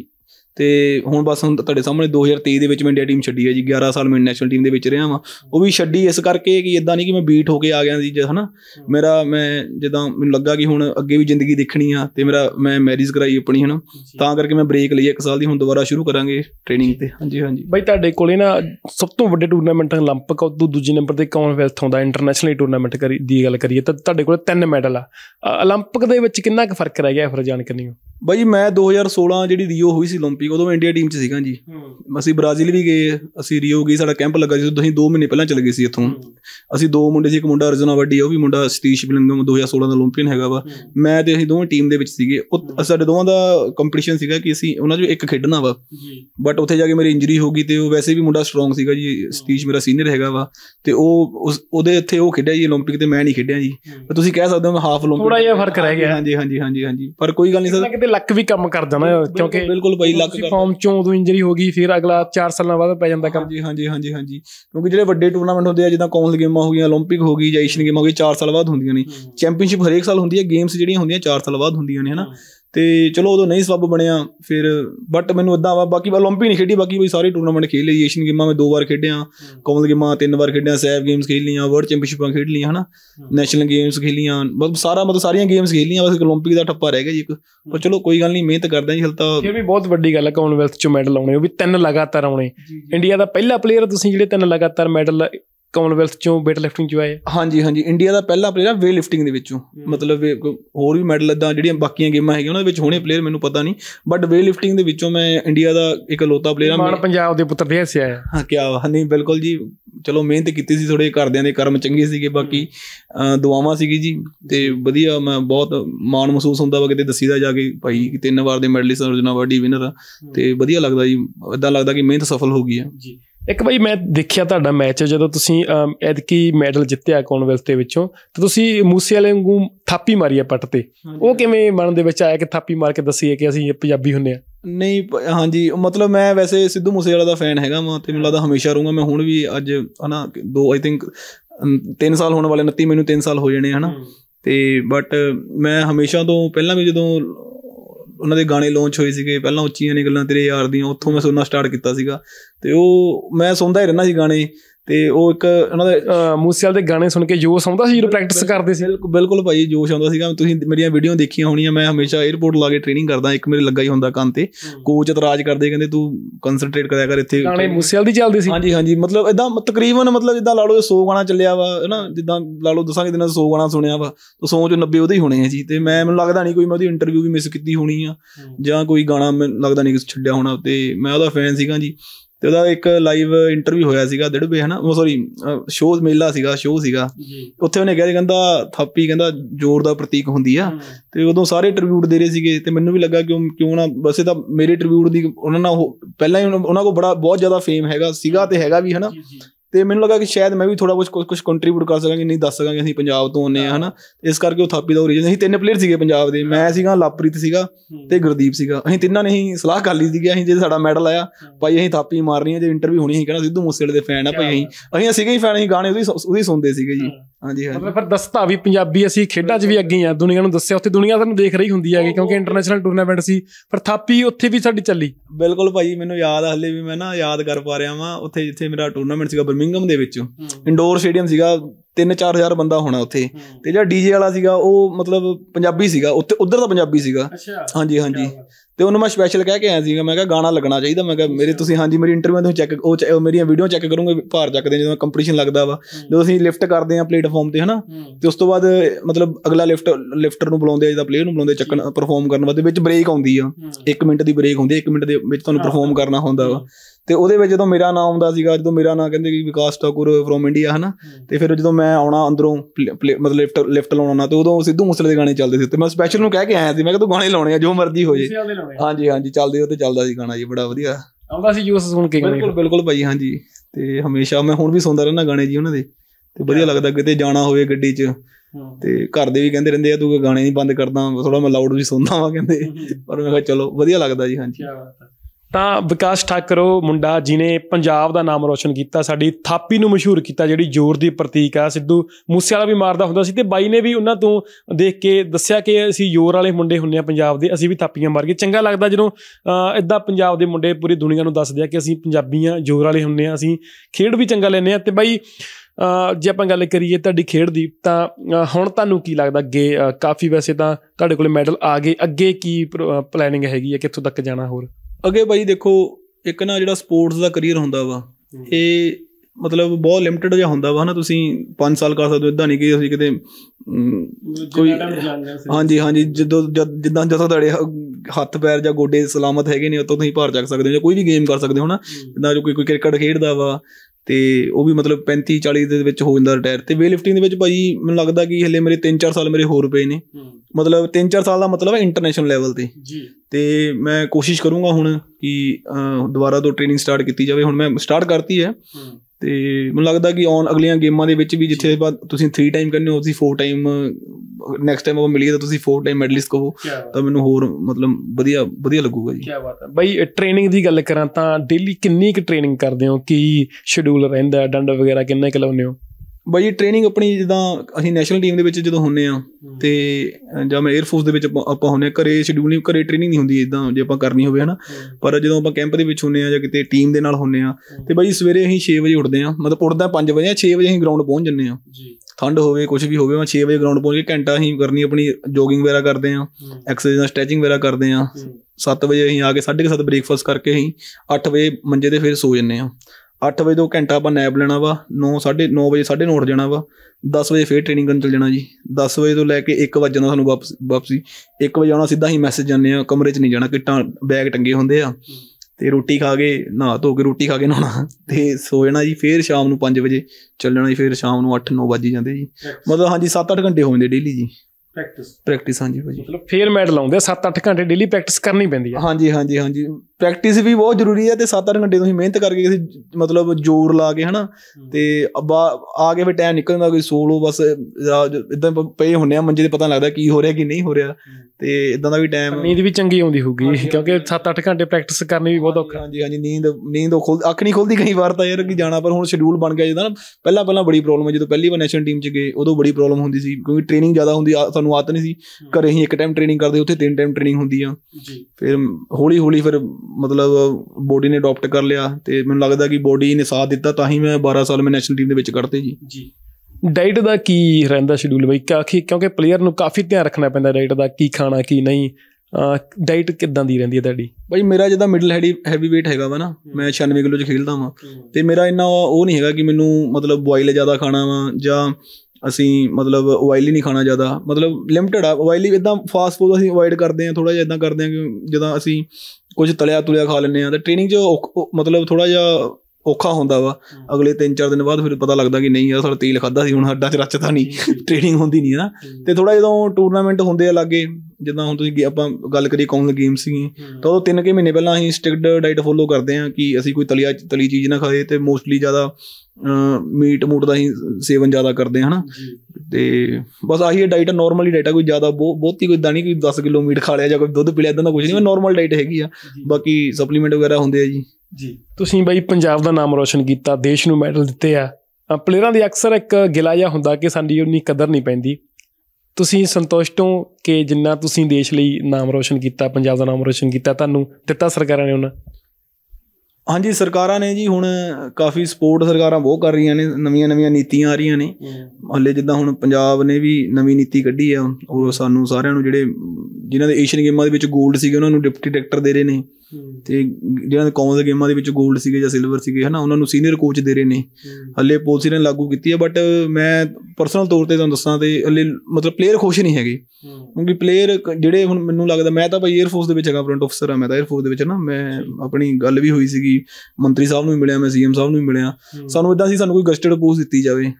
ਤੇ ਹੁਣ ਬਸ ਹੁਣ ਤੁਹਾਡੇ ਸਾਹਮਣੇ 2023 ਦੇ ਵਿੱਚ ਮੈਂ ਇੰਡੀਆ ਟੀਮ ਛੱਡੀ ਹੈ ਜੀ 11 ਸਾਲ ਮੈਂ ਨੈਸ਼ਨਲ ਟੀਮ ਦੇ ਵਿੱਚ ਰਿਹਾ ਹਾਂ ਉਹ ਵੀ ਛੱਡੀ ਇਸ ਕਰਕੇ ਕਿ ਇਦਾਂ ਨਹੀਂ ਕਿ ਮੈਂ ਬੀਟ ਹੋ ਕੇ ਆ ਗਿਆ ਜੀ ਹਨਾ ਮੇਰਾ ਮੈਂ ਜਦੋਂ ਮੈਨੂੰ ਲੱਗਾ ਕਿ ਹੁਣ ਅੱਗੇ ਵੀ ਜ਼ਿੰਦਗੀ ਦੇਖਣੀ ਆ ਤੇ ਮੇਰਾ ਮੈਂ ਮੈਰਿਜ ਕਰਾਈ ਆਪਣੀ ਹਨਾ ਤਾਂ ਕਰਕੇ ਮੈਂ ਬ੍ਰੇਕ ਲਈ 1 ਸਾਲ ਦੀ ਹੁਣ ਦੁਬਾਰਾ ਸ਼ੁਰੂ ਕਰਾਂਗੇ ਟ੍ਰੇਨਿੰਗ ਤੇ ਹਾਂਜੀ ਹਾਂਜੀ ਬਾਈ ਤੁਹਾਡੇ ਕੋਲੇ ਨਾ ਸਭ ਤੋਂ ਵੱਡੇ ਟੂਰਨਾਮੈਂਟ 올림픽 ਉਹ ਦੂਜੇ ਨੰਬਰ ਤੇ ਕਾਮਨਵੈਲਥ ਹੁੰਦਾ ਇੰਟਰਨੈਸ਼ਨਲ ਟੂਰਨਾਮੈਂਟ ਦੀ ਗੱਲ ਕਰੀਏ ਤਾਂ ਤੁਹਾਡੇ ਕੋਲੇ ਤਿੰਨ ਮੈਡਲ ਆ ਓਲੰਪਿਕ ਦੇ ਵਿੱਚ ਕਿੰਨਾ ਕੁ ਫਰਕ ਰਹਿ ਗਿਆ ਫਿਰ ਜਾਣ ਬਾਈ ਮੈਂ 2016 ਜਿਹੜੀ ਰੀਓ ਹੋਈ ਸੀ 올림픽 ਉਦੋਂ ਮੈਂ ਇੰਡੀਆ ਟੀਮ 'ਚ ਸੀਗਾ ਜੀ ਅਸੀਂ ਬ੍ਰਾਜ਼ੀਲ ਵੀ ਗਏ ਅਸੀਂ ਰੀਓ ਗਏ ਸਾਡਾ ਕੈਂਪ ਲੱਗਾ ਸੀ ਅਸੀਂ 2 ਮਹੀਨੇ ਪਹਿਲਾਂ ਚਲੇ ਗਏ ਸੀ ਇੱਥੋਂ ਅਸੀਂ ਦੋ ਮੁੰਡੇ ਸੀ ਇੱਕ ਮੁੰਡਾ ਅਰਜੁਨਾ ਵੱਡੀ ਉਹ ਵੀ ਮੁੰਡਾ ਸਤੀਸ਼ ਬਿਲੰਗਮ 2016 ਦਾ 올림픽ੀਅਨ ਹੈਗਾ ਵਾ ਮੈਂ ਤੇ ਅਸੀਂ ਦੋਵੇਂ ਟੀਮ ਦੇ ਵਿੱਚ ਸੀਗੇ ਉਹ ਸਾਡੇ ਦੋਵਾਂ ਦਾ ਕੰਪੀਟੀਸ਼ਨ ਸੀਗਾ ਕਿ ਅਸੀਂ ਉਹਨਾਂ 'ਚੋਂ ਇੱਕ ਖੇਡਣਾ ਵਾ ਬਟ ਉੱਥੇ ਜਾ ਕੇ ਮੇਰੀ ਇੰਜਰੀ ਹੋ ਗਈ ਤੇ ਉਹ ਵੈਸੇ ਵੀ ਮੁੰਡਾ ਸਟਰੋਂਗ ਸੀਗਾ ਜੀ ਸਤੀਸ਼ ਮੇਰਾ ਸੀਨੀਅਰ ਹੈਗਾ ਵਾ ਤੇ ਉਹ ਉਹਦੇ ਇੱਥੇ ਉਹ ਖੇਡਿਆ ਜੀ 올림픽 ਤੇ ਮੈਂ ਨਹੀਂ ਖੇਡਿਆ ਜੀ ਤੁਸੀਂ ਕਹਿ ਸਕਦੇ ਹੋ ਮੈਂ ਹਾਫ 올림픽 ਥੋੜਾ ਜਿਹਾ ਫਰਕ ਰਹਿ ਗਿਆ ਹਾਂਜੀ ਹਾਂਜੀ ਹਾਂਜੀ ਹਾਂਜੀ ਪਰ ਕੋਈ ਗੱਲ ਨਹੀਂ ਸਰ ਲੱਕ ਵੀ ਕੰਮ ਕਰ ਜਾਣਾ ਕਿਉਂਕਿ ਬਿਲਕੁਲ ਬਈ ਲੱਕ ਫਾਰਮ ਚੋਂ ਉਦੋਂ ਇੰਜਰੀ ਹੋ ਗਈ ਫਿਰ ਅਗਲਾ 4 ਸਾਲਾਂ ਬਾਅਦ ਪੈ ਜਾਂਦਾ ਕੰਮ ਜੀ ਹਾਂਜੀ ਹਾਂਜੀ ਹਾਂਜੀ ਕਿਉਂਕਿ ਜਿਹੜੇ ਵੱਡੇ ਟੂਰਨਾਮੈਂਟ ਹੁੰਦੇ ਆ ਜਿੱਦਾਂ ਕੌਮਲ ਗੇਮਾਂ ਹੋ ਗਈਆਂ 올림픽 ਹੋ ਗਈ ਜਾਂ ਏਸ਼ੀਅਨ ਗੇਮਾਂ ਹੋ ਗਈ 4 ਸਾਲ ਬਾਅਦ ਹੁੰਦੀਆਂ ਨੇ ਚੈਂਪੀਅਨਸ਼ਿਪ ਹਰੇਕ ਸਾਲ ਹੁੰਦੀ ਹੈ ਗੇਮਸ ਜਿਹੜੀਆਂ ਹੁੰਦੀਆਂ 4 ਸਾਲ ਬਾਅਦ ਹੁੰਦੀਆਂ ਨੇ ਹਨਾ ਤੇ ਚਲੋ ਉਦੋਂ ਨਹੀਂ ਸਬਬ ਬਣਿਆ ਫਿਰ ਬਟ ਮੈਨੂੰ ਇਦਾਂ ਵਾ ਬਾਕੀ 올림픽 ਨਹੀਂ ਖੇਡੀ ਬਾਕੀ ਵੀ ਸਾਰੇ ਟੂਰਨਾਮੈਂਟ ਖੇਡ ਲਈ ਏਸ਼ੀਅਨ ਗੇਮਾਂ ਮੈਂ ਦੋ ਵਾਰ ਖੇਡਿਆ ਕੌਮਨ ਗੇਮਾਂ ਤਿੰਨ ਵਾਰ ਖੇਡਿਆ ਸੈਵ ਗੇਮਸ ਖੇਡ ਲਈਆਂ ਵਰਲਡ ਚੈਂਪੀਅਨਸ਼ਿਪਾਂ ਖੇਡ ਲਈਆਂ ਹਨਾ ਨੈਸ਼ਨਲ ਗੇਮਸ ਖੇਡ ਲਈਆਂ ਮਤਲਬ ਸਾਰਾ ਮਤਲਬ ਸਾਰੀਆਂ ਗੇਮਸ ਖੇਡ ਲਈਆਂ ਬਸ 올림픽 ਦਾ ਠੱਪਾ ਰਹਿ ਗਿਆ ਜੀ ਇੱਕ ਪਰ ਚਲੋ ਕੋਈ ਗੱਲ ਨਹੀਂ ਮਿਹਨਤ ਕਰਦਾ ਜੀ ਹਲਤਾ ਇਹ ਵੀ ਬਹੁਤ ਵੱਡੀ ਗੱਲ ਹੈ ਕਾਮਨਵੈਲਥ ਚ ਮੈਡਲ ਆਉਣੇ ਉਹ ਵੀ ਤਿੰਨ ਲਗਾਤਾਰ ਆਉਣੇ ਇੰਡੀਆ ਦਾ ਪਹਿਲਾ ਪਲੇਅਰ ਤੁਸੀਂ ਜਿਹੜੇ ਤਿੰਨ ਲਗਾਤਾਰ ਮੈਡਲ ਕਾਮਨਵੈਲਥ ਚੋਂ ਵੇਟ ਲਿਫਟਿੰਗ ਚੋਂ ਆਏ ਹਾਂਜੀ ਹਾਂਜੀ ਇੰਡੀਆ ਦਾ ਪਹਿਲਾ ਪਲੇਅਰ ਆ ਲਿਫਟਿੰਗ ਦੇ ਵਿੱਚੋਂ ਮਤਲਬ ਹੋਰ ਵੀ ਮੈਡਲ ਇਦਾਂ ਜਿਹੜੀਆਂ ਬਾਕੀਆਂ ਗੇਮਾਂ ਹੈਗੀਆਂ ਉਹਨਾਂ ਦੇ ਵਿੱਚ ਹੋਣੇ ਪਲੇਅਰ ਮੈਨੂੰ ਪਤਾ ਨਹੀਂ ਬਟ ਵੇਟ ਲਿਫਟਿੰਗ ਦੇ ਵਿੱਚੋਂ ਮੈਂ ਇੰਡੀਆ ਦਾ ਇਕਲੌਤਾ ਪਲੇਅਰ ਆ ਮਾਨ ਪੰਜਾਬ ਦੇ ਪੁੱਤਰ ਦੇ ਹੱਸਿਆ ਹੈ ਹਾਂ ਕੀ ਆ ਨਹੀਂ ਬਿਲਕੁਲ ਜੀ ਚਲੋ ਮਿਹਨਤ ਕੀਤੀ ਸੀ ਥੋੜੇ ਘਰਦਿਆਂ ਦੇ ਕਰਮ ਚੰਗੇ ਸੀਗੇ ਬਾਕੀ ਦੁਆਵਾਂ ਸੀਗੀ ਜੀ ਤੇ ਵਧੀਆ ਮੈਂ ਬਹੁਤ ਮਾਣ ਮਹਿਸੂਸ ਹੁੰਦਾ ਵਾ ਕਿਤੇ ਦਸੀਦਾ ਜਾ ਕੇ ਭਾਈ ਤਿੰਨ ਵਾਰ ਦੇ ਮੈਡਲਿਸਟ ਅਰਜਨਾ ਵਾਰਡੀ ਵਿਨਰ ਆ ਤੇ ਵਧੀਆ ਲੱਗਦਾ ਜੀ ਇਦਾਂ ਲੱਗਦਾ ਕਿ ਮਿਹਨਤ ਸਫਲ ਹੋ ਗਈ ਆ ਜੀ ਇੱਕ ਭਾਈ ਮੈਂ ਦੇਖਿਆ ਤੁਹਾਡਾ ਮੈਚ ਜਦੋਂ ਤੁਸੀਂ ਐਦਕੀ ਮੈਡਲ ਜਿੱਤਿਆ ਕੌਨਵੈਲਥ ਦੇ ਵਿੱਚੋਂ ਤੇ ਤੁਸੀਂ ਮੂਸੇ ਵਾਲੇ ਨੂੰ ਥਾਪੀ ਮਾਰੀ ਆ ਪੱਟ ਤੇ ਉਹ ਕਿਵੇਂ ਮਨ ਦੇ ਵਿੱਚ ਆਇਆ ਕਿ ਥਾਪੀ ਮਾਰ ਕੇ ਦੱਸੀਏ ਕਿ ਅਸੀਂ ਪੰਜਾਬੀ ਹੁੰਨੇ ਆ ਨਹੀਂ ਹਾਂਜੀ ਮਤਲਬ ਮੈਂ ਵੈਸੇ ਸਿੱਧੂ ਮੂਸੇਵਾਲਾ ਦਾ ਫੈਨ ਹੈਗਾ ਮੈਂ ਤੇ ਮੈਨੂੰ ਲੱਗਦਾ ਹਮੇਸ਼ਾ ਰਹੂੰਗਾ ਮੈਂ ਹੁਣ ਵੀ ਅੱਜ ਹਨਾ ਦੋ ਆਈ ਥਿੰਕ 3 ਸਾਲ ਹੋਣ ਵਾਲੇ 29 ਮੈਨੂੰ 3 ਸਾਲ ਹੋ ਜਾਣੇ ਹਨਾ ਤੇ ਬਟ ਮੈਂ ਹਮੇਸ਼ਾ ਤੋਂ ਪਹਿਲਾਂ ਵੀ ਜਦੋਂ ਉਹਨਾਂ ਦੇ ਗਾਣੇ ਲਾਂਚ ਹੋਏ ਸੀਗੇ ਪਹਿਲਾਂ ਉੱਚੀਆਂ ਨੇ ਗੱਲਾਂ ਤੇਰੇ ਯਾਰ ਦੀਆਂ ਉੱਥੋਂ ਮੈਂ ਸੁਣਨਾ ਸਟਾਰਟ ਕੀਤਾ ਸੀਗਾ ਤੇ ਉਹ ਮੈਂ ਸੁਣਦਾ ਹੀ ਰਹਿਣਾ ਸੀ ਗਾਣੇ ਤੇ ਉਹ ਇੱਕ ਉਹਨਾਂ ਦੇ ਮੂਸੇਵਾਲ ਦੇ ਗਾਣੇ ਸੁਣ ਕੇ ਜੋਸ਼ ਆਉਂਦਾ ਸੀ ਜਦੋਂ ਪ੍ਰੈਕਟਿਸ ਕਰਦੇ ਸੀ ਬਿਲਕੁਲ ਬਿਲਕੁਲ ਭਾਈ ਜੋਸ਼ ਆਉਂਦਾ ਸੀਗਾ ਤੁਸੀਂ ਮੇਰੀਆਂ ਵੀਡੀਓ ਦੇਖੀਆਂ ਹੋਣੀਆਂ ਮੈਂ ਹਮੇਸ਼ਾ 에ਅਰਪੋਰਟ ਲਾ ਕੇ ਟ੍ਰੇਨਿੰਗ ਕਰਦਾ ਇੱਕ ਮੇਰੇ ਲੱਗਾ ਹੀ ਹੁੰਦਾ ਕੰਨ ਤੇ ਕੋਚ ਇਤਰਾਜ਼ ਕਰਦੇ ਕਹਿੰਦੇ ਤੂੰ ਕਨਸੈਂਟਰੇਟ ਕਰਿਆ ਕਰ ਇੱਥੇ ਗਾਣੇ ਮੂਸੇਵਾਲ ਦੀ ਚੱਲਦੇ ਸੀ ਹਾਂਜੀ ਹਾਂਜੀ ਮਤਲਬ ਇਦਾਂ ਤਕਰੀਬਨ ਮਤਲਬ ਜਿੱਦਾਂ ਲਾ ਲਓ 100 ਗਾਣਾ ਚੱਲਿਆ ਵਾ ਹੈਨਾ ਜਿੱਦਾਂ ਲਾ ਲਓ ਦੱਸਾਂਗੇ ਦਿਨਾਂ 100 ਗਾਣਾ ਸੁਣਿਆ ਵਾ ਤਾਂ 100 ਚੋਂ 90 ਉਹਦੇ ਹੀ ਹੋਣੇ ਆ ਜੀ ਤੇ ਮੈਂ ਮੈਨੂੰ ਲੱਗਦਾ ਨਹੀਂ ਕੋਈ ਮੈਂ ਉਹਦੀ ਇੰਟਰਵਿਊ ਵੀ ਮਿਸ ਕੀਤੀ ਹੋਣੀ ਆ ਜਾਂ ਕੋਈ ਗਾਣਾ ਮੈਨੂੰ ਲੱਗਦਾ ਨਹੀਂ ਕਿ ਛੱਡਿਆ ਹੋਣਾ ਤੇ ਮੈਂ ਉਹਦਾ ਫੈਨ ਸੀਗਾ ਜੀ ਤੇ ਉਹਦਾ ਇੱਕ ਲਾਈਵ ਇੰਟਰਵਿਊ ਹੋਇਆ ਸੀਗਾ ਡਿੜਬੇ ਹਨਾ ਉਹ ਸੌਰੀ ਸ਼ੋਅ ਮੇਲਾ ਸੀਗਾ ਸ਼ੋਅ ਸੀਗਾ ਉੱਥੇ ਉਹਨੇ ਕਿਹਾ ਕਹਿੰਦਾ ਥਾਪੀ ਕਹਿੰਦਾ ਜ਼ੋਰ ਦਾ ਪ੍ਰਤੀਕ ਹੁੰਦੀ ਆ ਤੇ ਉਦੋਂ ਸਾਰੇ ਟ੍ਰਿਬਿਊਟ ਦੇ ਰਹੇ ਸੀਗੇ ਤੇ ਮੈਨੂੰ ਵੀ ਲੱਗਾ ਕਿ ਕਿਉਂ ਨਾ ਵੈਸੇ ਤਾਂ ਮੇਰੇ ਟ੍ਰਿਬਿਊਟ ਦੀ ਉਹਨਾਂ ਨਾਲ ਪਹਿਲਾਂ ਹੀ ਉਹਨਾਂ ਕੋਲ ਬੜਾ ਬਹੁਤ ਜ਼ਿਆਦਾ ਫੇਮ ਹੈਗਾ ਸੀਗਾ ਤੇ ਹੈਗਾ ਵੀ ਹਨਾ ਤੇ ਮੈਨੂੰ ਲੱਗਾ ਕਿ ਸ਼ਾਇਦ ਮੈਂ ਵੀ ਥੋੜਾ ਕੁਝ ਕੁਝ ਕੰਟਰੀਬਿਊਟ ਕਰ ਸਕਾਂਗੇ ਨਹੀਂ ਦੱਸ ਸਕਾਂਗੇ ਅਸੀਂ ਪੰਜਾਬ ਤੋਂ ਆਉਨੇ ਆ ਹਨਾ ਇਸ ਕਰਕੇ ਉਹ ਥਾਪੀ ਦਾ origin ਅਸੀਂ ਤਿੰਨ ਪਲੇਅਰ ਸੀਗੇ ਪੰਜਾਬ ਦੇ ਮੈਂ ਸੀਗਾ ਲਵਪ੍ਰੀਤ ਸੀਗਾ ਤੇ ਗੁਰਦੀਪ ਸੀਗਾ ਅਸੀਂ ਤਿੰਨਾਂ ਨੇ ਹੀ ਸਲਾਹ ਕਰ ਲਈ ਸੀਗੀ ਅਸੀਂ ਜੇ ਸਾਡਾ ਮੈਡਲ ਆਇਆ ਭਾਈ ਅਸੀਂ ਥਾਪੀ ਮਾਰਨੀ ਹੈ ਜੇ ਇੰਟਰਵਿਊ ਹੋਣੀ ਹੈ ਕਹਿਣਾ ਸਿੱਧੂ ਮੂਸੇਵਾਲੇ ਦੇ ਫੈਨ ਆ ਭਾਈ ਅਸੀਂ ਅਸੀਂ ਸੀਗੇ ਹੀ ਫੈਨ ਅਸੀਂ ਗਾਣੇ ਉਹਦੀ ਉਹਦੀ ਸੁਣਦੇ ਸੀਗੇ ਜੀ ਹਾਂਜੀ ਹਾਂਜੀ ਮਤਲਬ ਫਿਰ ਦੱਸਤਾ ਵੀ ਪੰਜਾਬੀ ਅਸੀਂ ਖੇਡਾਂ 'ਚ ਵੀ ਅੱਗੇ ਆ ਦੁਨੀਆ ਨੂੰ ਦੱਸਿਆ ਉੱਥੇ ਦੁਨੀਆ ਸਾਨੂੰ ਦੇਖ ਰਹੀ ਹੁੰਦੀ ਹੈਗੀ ਕਿਉਂਕਿ ਇੰਟਰਨੈਸ਼ਨਲ ਟੂਰਨਾਮੈਂਟ ਸੀ ਪਰ ਥਾਪੀ ਉੱਥੇ ਵੀ ਸਾਡੀ ਚੱਲੀ ਬਿਲਕੁਲ ਭਾਈ ਮੈਨੂੰ ਯਾਦ ਹਲੇ ਵੀ ਮੈਂ ਨਾ ਯਾਦ ਕਰ ਪਾ ਰਿਹਾ ਵਾਂ ਉੱਥੇ ਜਿੱਥੇ ਮੇਰਾ ਟੂਰਨਾਮੈਂਟ ਸੀਗਾ ਬਰਮਿੰਗਮ ਦੇ ਵਿੱਚ ਇੰਡੋਰ ਸਟੇਡੀਅਮ ਸੀਗਾ 3-4000 ਬੰਦਾ ਹੋਣਾ ਉੱਥੇ ਤੇ ਜਿਹੜਾ ਡੀਜੇ ਵਾਲਾ ਸੀਗਾ ਉਹ ਮਤਲਬ ਪੰਜਾਬੀ ਸੀਗਾ ਉੱਥੇ ਉਧਰ ਦਾ ਪੰਜਾਬੀ ਸੀਗਾ ਹਾਂਜੀ ਹਾਂਜੀ ਤੇ ਉਹਨੂੰ ਮੈਂ ਸਪੈਸ਼ਲ ਕਹਿ ਕੇ ਆਇਆ ਸੀਗਾ ਮੈਂ ਕਿਹਾ ਗਾਣਾ ਲੱਗਣਾ ਚਾਹੀਦਾ ਮੈਂ ਕਿਹਾ ਮੇਰੇ ਤੁਸੀਂ ਹਾਂਜੀ ਮੇਰੀ ਇੰਟਰਵਿਊ ਤੋਂ ਚੈੱਕ ਉਹ ਮੇਰੀਆਂ ਵੀਡੀਓ ਚੈੱਕ ਕਰੋਗੇ ਭਾਰ ਚੱਕਦੇ ਜਦੋਂ ਕੰਪੀਟੀਸ਼ਨ ਲੱਗਦਾ ਵਾ ਜਦੋਂ ਅਸੀਂ ਲਿਫਟ ਕਰਦੇ ਆ ਪਲੇਟਫਾਰਮ ਤੇ ਹਨਾ ਤੇ ਉਸ ਤੋਂ ਬਾਅਦ ਮਤਲਬ ਅਗਲਾ ਲਿਫਟ ਲਿਫਟਰ ਨੂੰ ਬੁਲਾਉਂਦੇ ਆ ਜਿਹਦਾ ਪਲੇਅਰ ਨੂੰ ਬੁਲਾਉਂਦੇ ਚੱਕਣ ਪਰਫਾਰਮ ਕਰਨ ਵਾਸਤੇ ਵਿੱਚ ਬ੍ਰੇਕ ਆਉਂਦੀ ਆ 1 ਮਿੰਟ ਦੀ ਬ੍ਰੇਕ ਹੁੰਦੀ ਆ 1 ਮਿੰਟ ਦੇ ਵਿੱਚ ਤੁਹਾਨੂੰ ਪਰਫਾਰਮ ਕਰਨਾ ਹੁੰਦਾ ਵਾ ਤੇ ਉਹਦੇ ਵਿੱਚ ਜਦੋਂ ਮੇਰਾ ਨਾਮ ਆਉਂਦਾ ਸੀਗਾ ਜਦੋਂ ਮੇਰਾ ਨਾਮ ਕਹਿੰਦੇ ਕਿ ਵਿਕਾਸ ਠਾਕੁਰ ਫਰੋਮ ਇੰਡੀਆ ਹਨਾ ਤੇ ਫਿਰ ਜਦੋਂ ਮੈਂ ਆਉਣਾ ਅੰਦਰੋਂ ਮਤਲਬ ਲਿਫਟ ਲਿਫਟ ਲਾਉਣਾ ਤੇ ਉਦੋਂ ਸਿੱਧੂ ਮੂਸਲੇ ਦੇ ਗਾਣੇ ਚੱਲਦੇ ਸੀ ਤੇ ਮੈਂ ਸਪੈਸ਼ਲ ਨੂੰ ਕਹਿ ਕੇ ਆਇਆ ਸੀ ਮੈਂ ਕਿਹਾ ਤੂੰ ਗਾਣੇ ਲਾਉਣੇ ਆ ਜੋ ਮਰਜ਼ੀ ਹੋ ਜੇ ਗਾਣੇ ਹਾਂਜੀ ਹਾਂਜੀ ਚੱਲਦੇ ਉਹ ਤੇ ਚੱਲਦਾ ਸੀ ਗਾਣਾ ਜੀ ਬੜਾ ਵਧੀਆ ਆਉਂਦਾ ਸੀ ਜੂਸ ਸੁਣ ਕੇ ਬਿਲਕੁਲ ਬਿਲਕੁਲ ਭਾਈ ਹਾਂਜੀ ਤੇ ਹਮੇਸ਼ਾ ਮੈਂ ਹੁਣ ਵੀ ਸੁਣਦਾ ਰਹਿਣਾ ਗਾਣੇ ਜੀ ਉਹਨਾਂ ਦੇ ਤੇ ਵਧੀਆ ਲੱਗਦਾ ਕਿਤੇ ਜਾਣਾ ਹੋਵੇ ਗੱਡੀ 'ਚ ਤੇ ਘਰ ਦੇ ਵੀ ਕਹਿੰਦੇ ਰਹਿੰਦੇ ਆ ਤੂੰ ਗਾਣੇ ਨਹੀਂ ਬੰਦ ਕਰਦਾ ਥੋੜਾ ਮੈਂ ਲਾਊਡ ਵੀ ਸੁਣਦਾ ਵਾਂ ਕਹਿੰਦੇ ਪਰ ਮੈਂ ਕਿਹਾ ਚਲੋ ਵਧੀਆ ਲੱਗਦਾ ਜੀ ਹਾਂਜੀ ਕੀ ਬਾਤ ਹੈ ਤਾਂ ਵਿਕਾਸ ਠਾਕਰ ਉਹ ਮੁੰਡਾ ਜਿਨੇ ਪੰਜਾਬ ਦਾ ਨਾਮ ਰੋਸ਼ਨ ਕੀਤਾ ਸਾਡੀ ਥਾਪੀ ਨੂੰ ਮਸ਼ਹੂਰ ਕੀਤਾ ਜਿਹੜੀ ਜ਼ੋਰ ਦੀ ਪ੍ਰਤੀਕ ਆ ਸਿੱਧੂ ਮੂਸੇ ਵਾਲਾ ਵੀ ਮਾਰਦਾ ਹੁੰਦਾ ਸੀ ਤੇ ਬਾਈ ਨੇ ਵੀ ਉਹਨਾਂ ਤੋਂ ਦੇਖ ਕੇ ਦੱਸਿਆ ਕਿ ਅਸੀਂ ਜ਼ੋਰ ਵਾਲੇ ਮੁੰਡੇ ਹੁੰਨੇ ਆ ਪੰਜਾਬ ਦੇ ਅਸੀਂ ਵੀ ਥਾਪੀਆਂ ਮਾਰ ਗਏ ਚੰਗਾ ਲੱਗਦਾ ਜਦੋਂ ਇਦਾਂ ਪੰਜਾਬ ਦੇ ਮੁੰਡੇ ਪੂਰੀ ਦੁਨੀਆ ਨੂੰ ਦੱਸਦੇ ਆ ਕਿ ਅਸੀਂ ਪੰਜਾਬੀ ਆ ਜ਼ੋਰ ਵਾਲੇ ਹੁੰਨੇ ਆ ਅਸੀਂ ਖੇਡ ਵੀ ਚੰਗਾ ਲੈਨੇ ਆ ਤੇ ਬਾਈ ਜੇ ਆਪਾਂ ਗੱਲ ਕਰੀਏ ਤੁਹਾਡੀ ਖੇਡ ਦੀ ਤਾਂ ਹੁਣ ਤੁਹਾਨੂੰ ਕੀ ਲੱਗਦਾ ਅੱਗੇ ਕਾਫੀ ਵੈਸੇ ਤਾਂ ਤੁਹਾਡੇ ਕੋਲੇ ਮੈਡਲ ਆ ਗਏ ਅੱਗੇ ਕੀ ਪਲੈਨਿੰਗ ਹੈਗੀ ਹੈ ਕਿੱਥੋਂ ਤੱਕ ਜਾਣਾ ਹੋਰ ਅੱਗੇ ਭਾਈ ਦੇਖੋ ਇੱਕ ਨਾ ਜਿਹੜਾ ਸਪੋਰਟਸ ਦਾ ਕਰੀਅਰ ਹੁੰਦਾ ਵਾ ਇਹ ਮਤਲਬ ਬਹੁਤ ਲਿਮਟਿਡ ਜਿਹਾ ਹੁੰਦਾ ਵਾ ਹਨਾ ਤੁਸੀਂ 5 ਸਾਲ ਕਰ ਸਕਦੇ ਹੋ ਇਦਾਂ ਨਹੀਂ ਕਿ ਅਸੀਂ ਕਿਤੇ ਕੋਈ ਹਾਂਜੀ ਹਾਂਜੀ ਜਦੋਂ ਜਿੱਦਾਂ ਜਦੋਂ ਤੁਹਾਡੇ ਹੱਥ ਪੈਰ ਜਾਂ ਗੋਡੇ ਸਲਾਮਤ ਹੈਗੇ ਨੇ ਉਦੋਂ ਤੁਸੀਂ ਭਾਰ ਚੱਕ ਸਕਦੇ ਹੋ ਜਾਂ ਕੋਈ ਵੀ ਗੇਮ ਕਰ ਸਕਦੇ ਹੋ ਹਨਾ ਜਿੱਦਾਂ ਜੋ ਕੋਈ ਕੋਈ ਕ੍ਰਿਕਟ ਖੇਡਦਾ ਵਾ ਤੇ ਉਹ ਵੀ ਮਤਲਬ 35 40 ਦੇ ਵਿੱਚ ਹੋ ਜਾਂਦਾ ਰਿਟਾਇਰ ਤੇ ਵੇਟ ਲਿਫਟਿੰਗ ਦੇ ਵਿੱਚ ਭਾਈ ਮੈਨੂੰ ਲੱਗਦਾ ਕਿ ਹਲੇ ਮੇਰੇ 3-4 ਸਾਲ ਮੇਰੇ ਹੋਰ ਪਏ ਨੇ ਮਤਲਬ 3-4 ਸਾਲ ਦਾ ਮਤਲਬ ਹੈ ਇੰਟਰਨੈਸ਼ਨਲ ਲੈਵਲ ਤੇ ਜੀ ਤੇ ਮੈਂ ਕੋਸ਼ਿਸ਼ ਕਰੂੰਗਾ ਹੁਣ ਕਿ ਦੁਬਾਰਾ ਤੋਂ ਟ੍ਰੇਨਿੰਗ ਸਟਾਰਟ ਕੀਤੀ ਜਾਵੇ ਹੁਣ ਮੈਂ ਸਟਾਰਟ ਕਰਤੀ ਹੈ ਤੇ ਮੈਨੂੰ ਲੱਗਦਾ ਕਿ ਔਨ ਅਗਲੀਆਂ ਗੇਮਾਂ ਦੇ ਵਿੱਚ ਵੀ ਜਿੱਥੇ ਤੁਸੀਂ 3 ਟਾਈਮ ਕਰਨੇ ਹੋ ਤੁਸੀਂ 4 ਟਾਈਮ ਨੈਕਸਟ ਟਾਈਮ ਉਹ ਮਿਲੀਏ ਤਾਂ ਤੁਸੀਂ 4 ਟਾਈਮ ਮੈਡਲਿਸਟ ਕਹੋ ਤਾਂ ਮੈਨੂੰ ਹੋਰ ਮਤਲਬ ਵਧੀਆ ਵਧੀਆ ਲੱਗੂਗਾ ਜੀ ਕੀ ਬਾਤ ਹੈ ਬਈ ਟ੍ਰੇਨਿੰਗ ਦੀ ਗੱਲ ਕਰਾਂ ਤਾਂ ਡੇਲੀ ਕਿੰਨੀ ਕੁ ਟ੍ਰੇਨਿੰਗ ਕਰਦੇ ਹੋ ਕੀ ਸ਼ਡਿਊਲ ਰਹਿੰਦਾ ਡੰਡ ਵਗੈਰਾ ਕਿੰਨੇ ਕਿ ਲਾਉਂਦੇ ਹੋ ਬਾਈ ਟ੍ਰੇਨਿੰਗ ਆਪਣੀ ਜਿੱਦਾਂ ਅਸੀਂ ਨੈਸ਼ਨਲ ਟੀਮ ਦੇ ਵਿੱਚ ਜਦੋਂ ਹੁੰਨੇ ਆ ਤੇ ਜਾਂ ਮੈਂ 에ਅਰ ਫੋਰਸ ਦੇ ਵਿੱਚ ਆਪਾਂ ਹੁੰਨੇ ਆ ਘਰੇ ਸ਼ਡਿਊਲ ਨਹੀਂ ਘਰੇ ਟ੍ਰੇਨਿੰਗ ਨਹੀਂ ਹੁੰਦੀ ਇਦਾਂ ਜੇ ਆਪਾਂ ਕਰਨੀ ਹੋਵੇ ਹਨਾ ਪਰ ਜਦੋਂ ਆਪਾਂ ਕੈਂਪ ਦੇ ਵਿੱਚ ਹੁੰਨੇ ਆ ਜਾਂ ਕਿਤੇ ਟੀਮ ਦੇ ਨਾਲ ਹੁੰਨੇ ਆ ਤੇ ਬਾਈ ਸਵੇਰੇ ਅਸੀਂ 6 ਵਜੇ ਉੱਠਦੇ ਆ ਮਤਲਬ ਉੱਠਦਾ 5 ਵਜੇ 6 ਵਜੇ ਅਸੀਂ ਗਰਾਊਂਡ ਪਹੁੰਚ ਜੰਨੇ ਆ ਜੀ ਠੰਡ ਹੋਵੇ ਕੁਝ ਵੀ ਹੋਵੇ ਮੈਂ 6 ਵਜੇ ਗਰਾਊਂਡ ਪਹੁੰਚ ਕੇ ਘੰਟਾ ਅਸੀਂ ਕਰਨੀ ਆਪਣੀ ਜੋਗਿੰਗ ਵਗੈਰਾ ਕਰਦੇ ਆ ਐਕਸਰਸਾਈਜ਼ ਸਟ੍ਰੈਚਿੰਗ ਵਗੈਰਾ ਕਰਦੇ ਆ 7 ਵਜੇ ਅਸੀਂ ਆ ਕੇ 7:30 ਬ੍ਰੇਕਫਾਸਟ ਕਰਕੇ ਅਸੀਂ 8 ਵਜੇ ਮੰਜੇ ਤੇ ਫਿਰ ਸੋ ਜੰਨੇ ਆ 8 ਵਜੇ ਤੋਂ ਘੰਟਾ ਆਪਾਂ ਨੈਪ ਲੈਣਾ ਵਾ 9 9:30 ਵਜੇ 9:30 ਉੱਠ ਜਾਣਾ ਵਾ 10 ਵਜੇ ਫੇਰ ਟ੍ਰੇਨਿੰਗ ਕਰਨ ਚਲ ਜਾਣਾ ਜੀ 10 ਵਜੇ ਤੋਂ ਲੈ ਕੇ 1 ਵਜੇ ਤੱਕ ਸਾਨੂੰ ਵਾਪਸ ਵਾਪਸੀ 1 ਵਜੇ ਆਉਣਾ ਸਿੱਧਾ ਹੀ ਮੈਸੇਜ ਜਾਂਦੇ ਆ ਕਮਰੇ 'ਚ ਨਹੀਂ ਜਾਣਾ ਕਿਟਾਂ ਬੈਗ ਟੰਗੇ ਹੁੰਦੇ ਆ ਤੇ ਰੋਟੀ ਖਾ ਕੇ ਨਹਾ ਧੋ ਕੇ ਰੋਟੀ ਖਾ ਕੇ ਨਹਾਉਣਾ ਤੇ ਸੋ ਜਾਣਾ ਜੀ ਫੇਰ ਸ਼ਾਮ ਨੂੰ 5 ਵਜੇ ਚੱਲ ਜਾਣਾ ਜੀ ਫੇਰ ਸ਼ਾਮ ਨੂੰ 8 9 ਵਜੇ ਜਾਂਦੇ ਜੀ ਮਤਲਬ ਹਾਂਜੀ 7-8 ਘੰਟੇ ਹੋ ਜਾਂਦੇ ਡੇਲੀ ਜੀ ਪ੍ਰੈਕਟਿਸ ਪ੍ਰੈਕਟਿਸ ਹਾਂਜੀ ਭਾਜੀ ਮਤਲਬ ਫੇਰ ਮੈਟ ਲਾਉਂਦੇ 7-8 ਘੰਟੇ ਡੇਲੀ ਪ੍ਰੈਕਟਿਸ ਕਰਨੀ ਪੈਂਦੀ ਆ ਹਾਂਜੀ ਹਾਂਜੀ ਹਾਂਜੀ ਪ੍ਰੈਕਟਿਸ ਵੀ ਬਹੁਤ ਜ਼ਰੂਰੀ ਹੈ ਤੇ 7-8 ਘੰਟੇ ਤੁਸੀਂ ਮਿਹਨਤ ਕਰਕੇ ਕਿਸੇ ਮਤਲਬ ਜ਼ੋਰ ਲਾ ਕੇ ਹਨਾ ਤੇ ਅੱਬਾ ਆ ਕੇ ਫਿਰ ਟਾਈਮ ਨਿਕਲਦਾ ਕੋਈ ਸੋਲੋ ਬਸ ਇਦਾਂ ਪਏ ਹੁੰਨੇ ਆ ਮੰਜੇ ਤੇ ਪਤਾ ਲੱਗਦਾ ਕੀ ਹੋ ਰਿਹਾ ਕੀ ਨਹੀਂ ਹੋ ਰਿਹਾ ਤੇ ਇਦਾਂ ਦਾ ਵੀ ਟਾਈਮ ਨੀਂਦ ਵੀ ਚੰਗੀ ਆਉਂਦੀ ਹੋਊਗੀ ਕਿਉਂਕਿ 7-8 ਘੰਟੇ ਪ੍ਰੈਕਟਿਸ ਕਰਨੀ ਵੀ ਬਹੁਤ ਔਖਾ ਹਾਂਜੀ ਹਾਂਜੀ ਨੀਂਦ ਨੀਂਦ ਖੁੱਲ ਅੱਖ ਨਹੀਂ ਖੁੱਲਦੀ ਕਈ ਵਾਰ ਤਾਂ ਯਾਰ ਕਿ ਜਾਣਾ ਪਰ ਹੁਣ ਸ਼ਡਿਊਲ ਬਣ ਗਿਆ ਜਦੋਂ ਨਾ ਪਹਿਲਾਂ ਪਹਿਲਾਂ ਬੜੀ ਪ੍ਰੋਬਲਮ ਹੈ ਜਦੋਂ ਪਹਿਲੀ ਵਾਰ ਨੈਸ਼ਨਲ ਟੀਮ 'ਚ ਗਏ ਉਦੋਂ ਬੜੀ ਪ੍ਰੋਬਲਮ ਹੁੰਦੀ ਸੀ ਕਿਉਂਕਿ ਟ੍ਰੇਨਿੰਗ ਜ਼ਿਆਦਾ ਹੁੰਦੀ ਸਾਨੂੰ ਆਤ ਨਹੀਂ ਸੀ ਘਰੇ ਹੀ ਇੱਕ ਟਾਈਮ ਟ੍ਰੇਨਿੰਗ ਕਰਦੇ ਉੱਥੇ ਤਿੰਨ ਟਾਈਮ ਟ੍ਰੇਨਿੰਗ ਹੁੰਦੀ ਆ ਜੀ ਫਿਰ ਹੌਲੀ ਹੌਲੀ ਫਿਰ ਮਤਲਬ ਬੋਡੀ ਨੇ ਅਡਾਪਟ ਕਰ ਲਿਆ ਤੇ ਮੈਨੂੰ ਲੱਗਦਾ ਕਿ ਬੋਡੀ ਨੇ ਸਾਥ ਦਿੱਤਾ ਤਾਂ ਹੀ ਮੈਂ 12 ਸਾਲ ਮੈਂ ਨੈਸ਼ਨਲ ਟੀਮ ਦੇ ਵਿੱਚ ਕੱਢਤੇ ਜੀ ਜੀ ਡਾਈਟ ਦਾ ਕੀ ਰਹਿੰਦਾ ਸ਼ਡਿਊਲ ਬਈ ਕਾਫੀ ਕਿਉਂਕਿ ਪਲੇਅਰ ਨੂੰ ਕਾਫੀ ਧਿਆਨ ਰੱਖਣਾ ਪੈਂਦਾ ਡਾਈਟ ਦਾ ਕੀ ਖਾਣਾ ਕੀ ਨਹੀਂ ਡਾਈਟ ਕਿੱਦਾਂ ਦੀ ਰਹਿੰਦੀ ਹੈ ਤੁਹਾਡੀ ਬਈ ਮੇਰਾ ਜਿਹਦਾ ਮਿਡਲ ਹੈਡੀ ਹੈਵੀ weight ਹੈਗਾ ਵਾ ਨਾ ਮੈਂ 96 ਕਿਲੋ ਚ ਖੇਡਦਾ ਵਾਂ ਤੇ ਮੇਰਾ ਇੰਨਾ ਉਹ ਨਹੀਂ ਹੈਗਾ ਕਿ ਮੈਨੂੰ ਮਤਲਬ ਬੋਇਲ ਜ਼ਿਆਦਾ ਖਾਣਾ ਵਾ ਜਾਂ ਅਸੀਂ ਮਤਲਬ ਹੀ ਨਹੀਂ ਖਾਣਾ ਜ਼ਿਆਦਾ ਮਤਲਬ ਲਿਮਟਿਡ ਆ ਹੀ ਇਦਾਂ ਫਾਸਟ ਫੂਡ ਅਸੀਂ ਅਵੋਇਡ ਕਰਦੇ ਆ ਥੋੜਾ ਜਿਹਾ ਇਦਾਂ ਕਰਦੇ ਆ ਕਿ ਜਦੋਂ ਅਸੀਂ ਕੁਝ ਤਲਿਆ ਤੁਲਿਆ ਖਾ ਲੈਂਦੇ ਆ ਤਾਂ ਟ੍ਰੇਨਿੰਗ 'ਚ ਮਤਲਬ ਥੋੜਾ ਜਿਹਾ ਔਖਾ ਹੁੰਦਾ ਵਾ ਅਗਲੇ 3-4 ਦਿਨ ਬਾਅਦ ਫਿਰ ਪਤਾ ਲੱਗਦਾ ਕਿ ਨਹੀਂ ਯਾਰ ਸਾਡਾ ਤੇਲ ਖਾਦਾ ਸੀ ਹੁਣ ਹੱਡਾਂ 'ਚ ਰੱਚਦਾ ਨਹੀਂ ਟ੍ਰੇਨਿੰਗ ਹੁੰਦੀ ਨਹੀਂ ਹੈ ਨਾ ਤੇ ਥੋੜਾ ਜਦੋਂ ਟੂਰਨਾਮੈਂਟ ਹੁੰਦੇ ਆ ਲਾਗੇ ਜਿੱਦਾਂ ਹੁਣ ਤੁਸੀਂ ਆਪਾਂ ਗੱਲ ਕਰੀ ਕੌਮਨ ਗੇਮ ਸੀ ਤਾਂ ਉਹ 3 ਕੇ ਮਹੀਨੇ ਪਹਿਲਾਂ ਅਸੀਂ ਸਟ੍ਰਿਕਟ ਡਾਈਟ ਫੋਲੋ ਕਰਦੇ ਆ ਕਿ ਅਸੀਂ ਕੋਈ ਤਲੀਆ ਤਲੀ ਚੀਜ਼ ਨਾ ਖਾਏ ਤੇ ਮੋਸਟਲੀ ਜ਼ਿਆਦਾ ਮੀਟ ਮੂਟ ਦਾ ਹੀ ਸੇਵਨ ਜ਼ਿਆਦਾ ਕਰਦੇ ਹਨਾ ਤੇ ਬਸ ਆਹੀ ਡਾਈਟ ਨਾਰਮਲੀ ਡਾਈਟ ਆ ਕੋਈ ਜ਼ਿਆਦਾ ਬਹੁਤ ਹੀ ਕੋਈ ਦਾਣੀ ਕੋਈ 10 ਕਿਲੋ ਮੀਟ ਖਾ ਲਿਆ ਜਾਂ ਕੋਈ ਦੁੱਧ ਪੀ ਲਿਆ ਇਦਾਂ ਦਾ ਕੁਝ ਨਹੀਂ ਨਾਰਮਲ ਡਾਈਟ ਹੈਗੀ ਆ ਬਾਕੀ ਸਪਲੀਮੈਂਟ ਵਗੈਰਾ ਹੁੰਦੇ ਆ ਜੀ ਜੀ ਤੁਸੀਂ ਬਾਈ ਪੰਜਾਬ ਦਾ ਨਾਮ ਰੋਸ਼ਨ ਕੀਤਾ ਦੇਸ਼ ਨੂੰ ਮੈਡਲ ਦਿੱਤੇ ਆ ਪਲੇਅਰਾਂ ਦੀ ਅਕਸਰ ਇੱਕ ਗਿਲਾ ਜਾਂ ਹੁੰਦਾ ਕਿ ਸਾਡੀ ਉਨੀ ਕਦਰ ਨਹੀਂ ਪੈਂਦੀ ਤੁਸੀਂ ਸੰਤੁਸ਼ਟ ਹੋ ਕਿ ਜਿੰਨਾ ਤੁਸੀਂ ਦੇਸ਼ ਲਈ ਨਾਮ ਰੋਸ਼ਨ ਕੀਤਾ ਪੰਜਾਬ ਦਾ ਨਾਮ ਰੋਸ਼ਨ ਕੀਤਾ ਤੁਹਾਨੂੰ ਦਿੱਤਾ ਸਰਕਾਰਾਂ ਨੇ ਉਹਨਾਂ ਹਾਂਜੀ ਸਰਕਾਰਾਂ ਨੇ ਜੀ ਹੁਣ ਕਾਫੀ ਸਪੋਰਟ ਸਰਕਾਰਾਂ ਬਹੁਤ ਕਰ ਰਹੀਆਂ ਨੇ ਨਵੀਆਂ ਨਵੀਆਂ ਨੀਤੀਆਂ ਆ ਰਹੀਆਂ ਨੇ ਹੱਲੇ ਜਿੱਦਾਂ ਹੁਣ ਪੰਜਾਬ ਨੇ ਵੀ ਨਵੀਂ ਨੀਤੀ ਕੱਢੀ ਆ ਉਹ ਸਾਨੂੰ ਸਾਰਿਆਂ ਨੂੰ ਜਿਹੜੇ ਜਿਨ੍ਹਾਂ ਦੇ ਏਸ਼ੀਅਨ ਗੇਮਾਂ ਦੇ ਵਿੱਚ 골ਡ ਸੀਗੇ ਉਹਨਾਂ ਨੂੰ ਡਿਪਟੀ ਡਾਇਰੈਕਟਰ ਦੇ ਰਹੇ ਨੇ ਤੇ ਜਿਹੜਾ ਕੌਮਨ ਦੇ ਗੇਮਾਂ ਦੇ ਵਿੱਚ 골ਡ ਸੀਗੇ ਜਾਂ ਸਿਲਵਰ ਸੀਗੇ ਹਨਾ ਉਹਨਾਂ ਨੂੰ ਸੀਨੀਅਰ ਕੋਚ ਦੇ ਰਹੇ ਨੇ ਹੱਲੇ ਪਾਲਿਸੀ ਨੇ ਲਾਗੂ ਕੀਤੀ ਹੈ ਬਟ ਮੈਂ ਪਰਸਨਲ ਤੌਰ ਤੇ ਤੁਹਾਨੂੰ ਦੱਸਾਂ ਤੇ ਹੱਲੇ ਮਤਲਬ ਪਲੇਅਰ ਖੁਸ਼ ਨਹੀਂ ਹੈਗੇ ਕਿਉਂਕਿ ਪਲੇਅਰ ਜਿਹੜੇ ਹੁਣ ਮੈਨੂੰ ਲੱਗਦਾ ਮੈਂ ਤਾਂ ਭਾਈ 에ਅਰ ਫੋਰਸ ਦੇ ਵਿੱਚ ਹੈਗਾ ਫਰੰਟ ਆਫਸਰ ਆ ਮੈਂ ਤਾਂ 에ਅਰ ਫੋਰਸ ਦੇ ਵਿੱਚ ਨਾ ਮੈਂ ਆਪਣੀ ਗੱਲ ਵੀ ਹੋਈ ਸੀਗੀ ਮੰਤਰੀ ਸਾਹਿਬ ਨੂੰ ਵੀ ਮਿਲਿਆ ਮੈਂ ਸੀਐਮ ਸਾਹਿਬ ਨੂੰ ਵੀ ਮਿਲਿਆ ਸਾਨੂੰ ਇਦਾਂ ਸੀ ਸਾਨੂੰ ਕੋਈ ਗਸਟਡ ਪੋਸਟ ਦਿੱਤੀ ਜਾਵੇ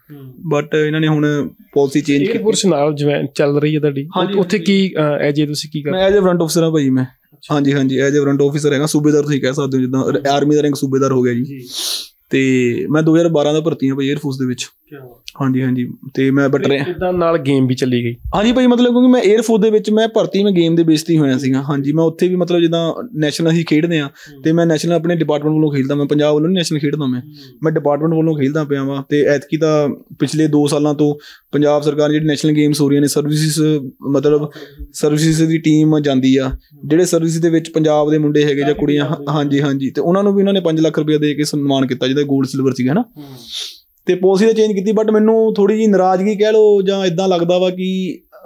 ਬਟ ਇਹਨਾਂ ਨੇ ਹੁਣ ਪਾਲਿਸੀ ਚੇਂਜ ਕੀਤੀ 에ਅਰ ਨਾਲ ਜਿਵੇਂ ਚੱਲ ਰਹੀ ਹੈ ਤੁਹਾਡੀ ਉੱਥੇ ਕੀ ਐਜੇ ਤੁਸੀਂ ਕੀ ਕਰ ਮੈਂ ਐਜੇ ਫਰੰਟ ਆਫਸਰ ਆ ਭਾਈ ਮੈਂ ਹਾਂਜੀ ਹਾਂਜੀ ਐਜ਼ ਅ ਵਾਰੰਟ ਆਫੀਸਰ ਹੈਗਾ ਸੂਬੇਦਾਰ ਤੁਸੀਂ ਕਹਿ ਸਕਦੇ ਹੋ ਜਿੱਦਾਂ ਆਰਮੀ ਦਾ ਰੈਂਕ ਸੂਬੇਦਾਰ ਹੋ ਗਿਆ ਜੀ ਤੇ ਮੈਂ 2012 ਦਾ ਭਰਤੀ ਹਾਂ ਭਾਈ 에어 ਫੋਰਸ ਦੇ ਵਿੱਚ ਹਾਂਜੀ ਹਾਂਜੀ ਤੇ ਮੈਂ ਬਟ ਰਿਹਾ ਇਦਾਂ ਨਾਲ ਗੇਮ ਵੀ ਚੱਲੀ ਗਈ ਹਾਂਜੀ ਭਾਈ ਮਤਲਬ ਕਿਉਂਕਿ ਮੈਂ 에어 ਫੋਰਸ ਦੇ ਵਿੱਚ ਮੈਂ ਭਰਤੀ ਮੈਂ ਗੇਮ ਦੇ ਬੇਸਤੀ ਹੋਇਆ ਸੀਗਾ ਹਾਂਜੀ ਮੈਂ ਉੱਥੇ ਵੀ ਮਤਲਬ ਜਿੱਦਾਂ ਨੈਸ਼ਨਲ ਅਸੀਂ ਖੇਡਦੇ ਆ ਤੇ ਮੈਂ ਨੈਸ਼ਨਲ ਆਪਣੇ ਡਿਪਾਰਟਮੈਂਟ ਵੱਲੋਂ ਖੇਡਦਾ ਮੈਂ ਪੰਜਾਬ ਵੱਲੋਂ ਨੈਸ਼ਨਲ ਖੇਡਦਾ ਮੈਂ ਮੈਂ ਡਿਪਾਰਟਮੈਂਟ ਵੱਲੋਂ ਖੇਡਦਾ ਪਿਆ ਵਾਂ ਤੇ ਐਤਕੀ ਦਾ ਪਿਛਲੇ 2 ਸਾਲਾਂ ਤੋਂ ਪੰਜਾਬ ਸਰਕਾਰ ਜਿਹੜੀ ਨੈਸ਼ਨਲ ਗੇਮਸ ਹੋ ਰਹੀਆਂ ਨੇ ਸਰਵਿਸਿਸ ਮਤਲਬ ਸਰਵਿਸਿਸ ਦੀ ਟੀਮ ਜਾਂਦੀ ਆ ਜਿਹੜੇ ਸਰਵਿਸ ਦੇ ਵਿੱਚ ਪੰਜਾਬ ਦੇ ਮੁੰਡੇ ਹੈਗੇ ਜਾਂ ਕੁੜੀਆਂ ਹਾਂਜੀ ਹਾਂਜੀ ਤੇ ਉਹਨਾਂ ਨੂੰ ਵੀ ਉਹਨਾਂ ਨੇ 5 ਲੱਖ ਰੁਪਏ ਦੇ ਕੇ ਸਨਮਾਨ ਕੀਤਾ ਜਿਹਦਾ ਦੇ 골ਡ ਸਿਲਵਰ ਸੀਗਾ ਨਾ ਤੇ ਪਾਲਿਸੀ ਤਾਂ ਚੇਂਜ ਕੀਤੀ ਬਟ ਮੈਨੂੰ ਥੋੜੀ ਜੀ ਨਰਾਜ਼ਗੀ ਕਹਿ ਲੋ ਜਾਂ ਇਦਾਂ ਲੱਗਦਾ ਵਾ ਕਿ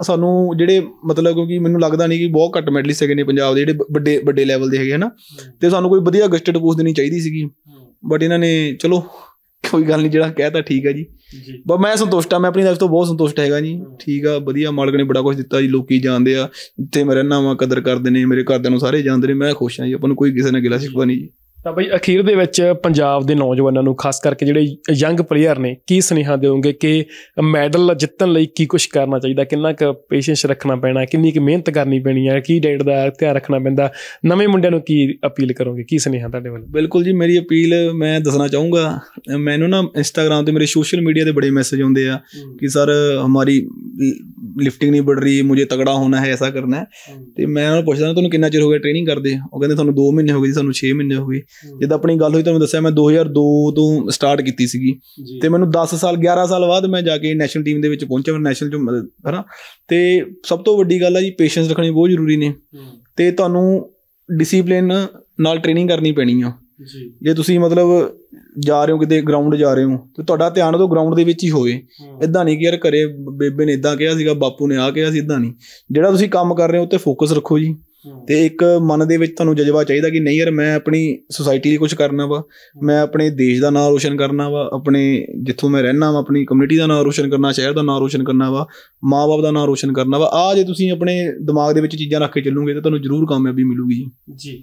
ਸਾਨੂੰ ਜਿਹੜੇ ਮਤਲਬ ਕਿਉਂਕਿ ਮੈਨੂੰ ਲੱਗਦਾ ਨਹੀਂ ਕਿ ਬਹੁਤ ਘੱਟ ਮੈਡਲਿਸ ਹੈਗੇ ਨੇ ਪੰਜਾਬ ਦੇ ਜਿਹੜੇ ਵੱਡੇ ਵੱਡੇ ਲੈਵਲ ਦੇ ਹੈਗੇ ਹਨਾ ਤੇ ਸਾਨੂੰ ਕੋਈ ਵਧੀਆ ਗਸਟਡ ਪੋਸਟ ਦੇਣੀ ਚਾਹੀਦੀ ਸੀਗੀ ਬਟ ਇਹਨਾਂ ਨੇ ਚਲੋ ਕੋਈ ਗੱਲ ਨਹੀਂ ਜਿਹੜਾ ਕਹਿਤਾ ਠੀਕ ਹੈ ਜੀ ਬਸ ਮੈਂ ਸੰਤੁਸ਼ਟ ਆ ਮੈਂ ਆਪਣੀ ਲਾਈਫ ਤੋਂ ਬਹੁਤ ਸੰਤੁਸ਼ਟ ਹੈਗਾ ਜੀ ਠੀਕ ਆ ਵਧੀਆ ਮਾਲਕ ਨੇ ਬੜਾ ਕੁਝ ਦਿੱਤਾ ਜੀ ਲੋਕੀ ਜਾਣਦੇ ਆ ਤੇ ਮੇਰੇ ਰਹਿਣਾ ਵਾਂ ਕਦਰ ਕਰਦੇ ਨੇ ਮੇਰੇ ਘਰਦਿਆਂ ਨੂੰ ਸਾਰੇ ਜਾਣਦੇ ਨੇ ਮੈਂ ਖੁਸ਼ ਆ ਜੀ ਆਪਾਂ ਨੂੰ ਕੋਈ ਕਿਸੇ ਨਾਲ ਗਿਲਾ ਸ਼ਿਕਵਾ ਨਹੀਂ ਜੀ ਤਾਂ ਬਈ ਅਖੀਰ ਦੇ ਵਿੱਚ ਪੰਜਾਬ ਦੇ ਨੌਜਵਾਨਾਂ ਨੂੰ ਖਾਸ ਕਰਕੇ ਜਿਹੜੇ ਯੰਗ ਪਲੇਅਰ ਨੇ ਕੀ ਸੁਨੇਹਾ ਦੇਵੋਗੇ ਕਿ ਮੈਡਲ ਜਿੱਤਣ ਲਈ ਕੀ ਕੁਝ ਕਰਨਾ ਚਾਹੀਦਾ ਕਿੰਨਾ ਕੁ ਪੇਸ਼ੈਂਸ ਰੱਖਣਾ ਪੈਣਾ ਕਿੰਨੀ ਕੁ ਮਿਹਨਤ ਕਰਨੀ ਪੈਣੀ ਹੈ ਕੀ ਡੇਟ ਦਾ ਧਿਆਨ ਰੱਖਣਾ ਪੈਂਦਾ ਨਵੇਂ ਮੁੰਡਿਆਂ ਨੂੰ ਕੀ ਅਪੀਲ ਕਰੋਗੇ ਕੀ ਸੁਨੇਹਾ ਤੁਹਾਡੇ ਵੱਲੋਂ ਬਿਲਕੁਲ ਜੀ ਮੇਰੀ ਅਪੀਲ ਮੈਂ ਦੱਸਣਾ ਚਾਹੂੰਗਾ ਮੈਨੂੰ ਨਾ ਇੰਸਟਾਗ੍ਰam ਤੇ ਮੇਰੇ ਸੋਸ਼ਲ ਮੀਡੀਆ ਤੇ ਬੜੇ ਮੈਸੇਜ ਆਉਂਦੇ ਆ ਕਿ ਸਰ ਹਮਾਰੀ ਲਿਫਟਿੰਗ ਨਹੀਂ ਬੜ ਰਹੀ ਮੈਨੂੰ ਤਗੜਾ ਹੋਣਾ ਹੈ ਐਸਾ ਕਰਨਾ ਹੈ ਤੇ ਮੈਂ ਉਹਨਾਂ ਨੂੰ ਪੁੱਛਦਾ ਤੁਹਾਨੂੰ ਕਿੰਨਾ ਚਿਰ ਹੋ ਗਿਆ ਟ੍ਰੇਨਿੰਗ ਕਰਦੇ ਉਹ ਕਹਿੰਦੇ ਤੁਹਾਨੂੰ 2 ਮਹੀਨੇ ਹੋ ਗਏ ਜੀ ਸਾਨੂੰ 6 ਮਹੀਨੇ ਹੋ ਗਏ ਜਦ ਆਪਣੀ ਗੱਲ ਹੋਈ ਤੁਹਾਨੂੰ ਦੱਸਿਆ ਮੈਂ 2002 ਤੋਂ ਸਟਾਰਟ ਕੀਤੀ ਸੀਗੀ ਤੇ ਮੈਨੂੰ 10 ਸਾਲ 11 ਸਾਲ ਬਾਅਦ ਮੈਂ ਜਾ ਕੇ ਨੈਸ਼ਨਲ ਟੀਮ ਦੇ ਵਿੱਚ ਪਹੁੰਚਿਆ ਨੈਸ਼ਨਲ ਚ ਹਨਾ ਤੇ ਸਭ ਤੋਂ ਵੱਡੀ ਗੱਲ ਆ ਜੀ ਪੇਸ਼ੈਂਸ ਰੱਖਣੀ ਬਹੁਤ ਜ਼ਰੂਰੀ ਨੇ ਤੇ ਤੁਹਾਨੂੰ ਡਿਸਪਲਿਨ ਨਾਲ ਟ੍ਰੇਨਿੰਗ ਕਰਨੀ ਪੈਣੀ ਆ ਜੀ ਜੇ ਤੁਸੀਂ ਮਤਲਬ ਜਾ ਰਹੇ ਹੋ ਕਿਤੇ ਗਰਾਊਂਡ ਜਾ ਰਹੇ ਹੋ ਤੇ ਤੁਹਾਡਾ ਧਿਆਨ ਉਹ ਗਰਾਊਂਡ ਦੇ ਵਿੱਚ ਹੀ ਹੋਵੇ ਇਦਾਂ ਨਹੀਂ ਕਿ ਯਾਰ ਘਰੇ ਬੇਬੇ ਨੇ ਇਦਾਂ ਕਿਹਾ ਸੀਗਾ ਬਾਪੂ ਨੇ ਆ ਕਿਹਾ ਸੀ ਇਦਾਂ ਨਹੀਂ ਜਿਹੜਾ ਤੁਸੀਂ ਕੰਮ ਕਰ ਰਹੇ ਹੋ ਉੱਤੇ ਫੋਕਸ ਰੱਖੋ ਜੀ ਤੇ ਇੱਕ ਮਨ ਦੇ ਵਿੱਚ ਤੁਹਾਨੂੰ ਜਜ਼ਬਾ ਚਾਹੀਦਾ ਕਿ ਨਹੀਂ ਯਾਰ ਮੈਂ ਆਪਣੀ ਸੋਸਾਇਟੀ ਲਈ ਕੁਝ ਕਰਨਾ ਵਾ ਮੈਂ ਆਪਣੇ ਦੇਸ਼ ਦਾ ਨਾਮ ਰੋਸ਼ਨ ਕਰਨਾ ਵਾ ਆਪਣੇ ਜਿੱਥੋਂ ਮੈਂ ਰਹਿਣਾ ਵਾ ਆਪਣੀ ਕਮਿਊਨਿਟੀ ਦਾ ਨਾਮ ਰੋਸ਼ਨ ਕਰਨਾ ਸ਼ਹਿਰ ਦਾ ਨਾਮ ਰੋਸ਼ਨ ਕਰਨਾ ਵਾ ਮਾਪੇ ਦਾ ਨਾਮ ਰੋਸ਼ਨ ਕਰਨਾ ਵਾ ਆ ਜੇ ਤੁਸੀਂ ਆਪਣੇ ਦਿਮਾਗ ਦੇ ਵਿੱਚ ਚੀਜ਼ਾਂ ਰੱਖ ਕੇ ਚੱਲੋਗੇ ਤਾਂ ਤੁਹਾਨੂੰ ਜ਼ਰੂਰ ਕਾਮਯਾਬੀ ਮਿਲੂਗੀ ਜੀ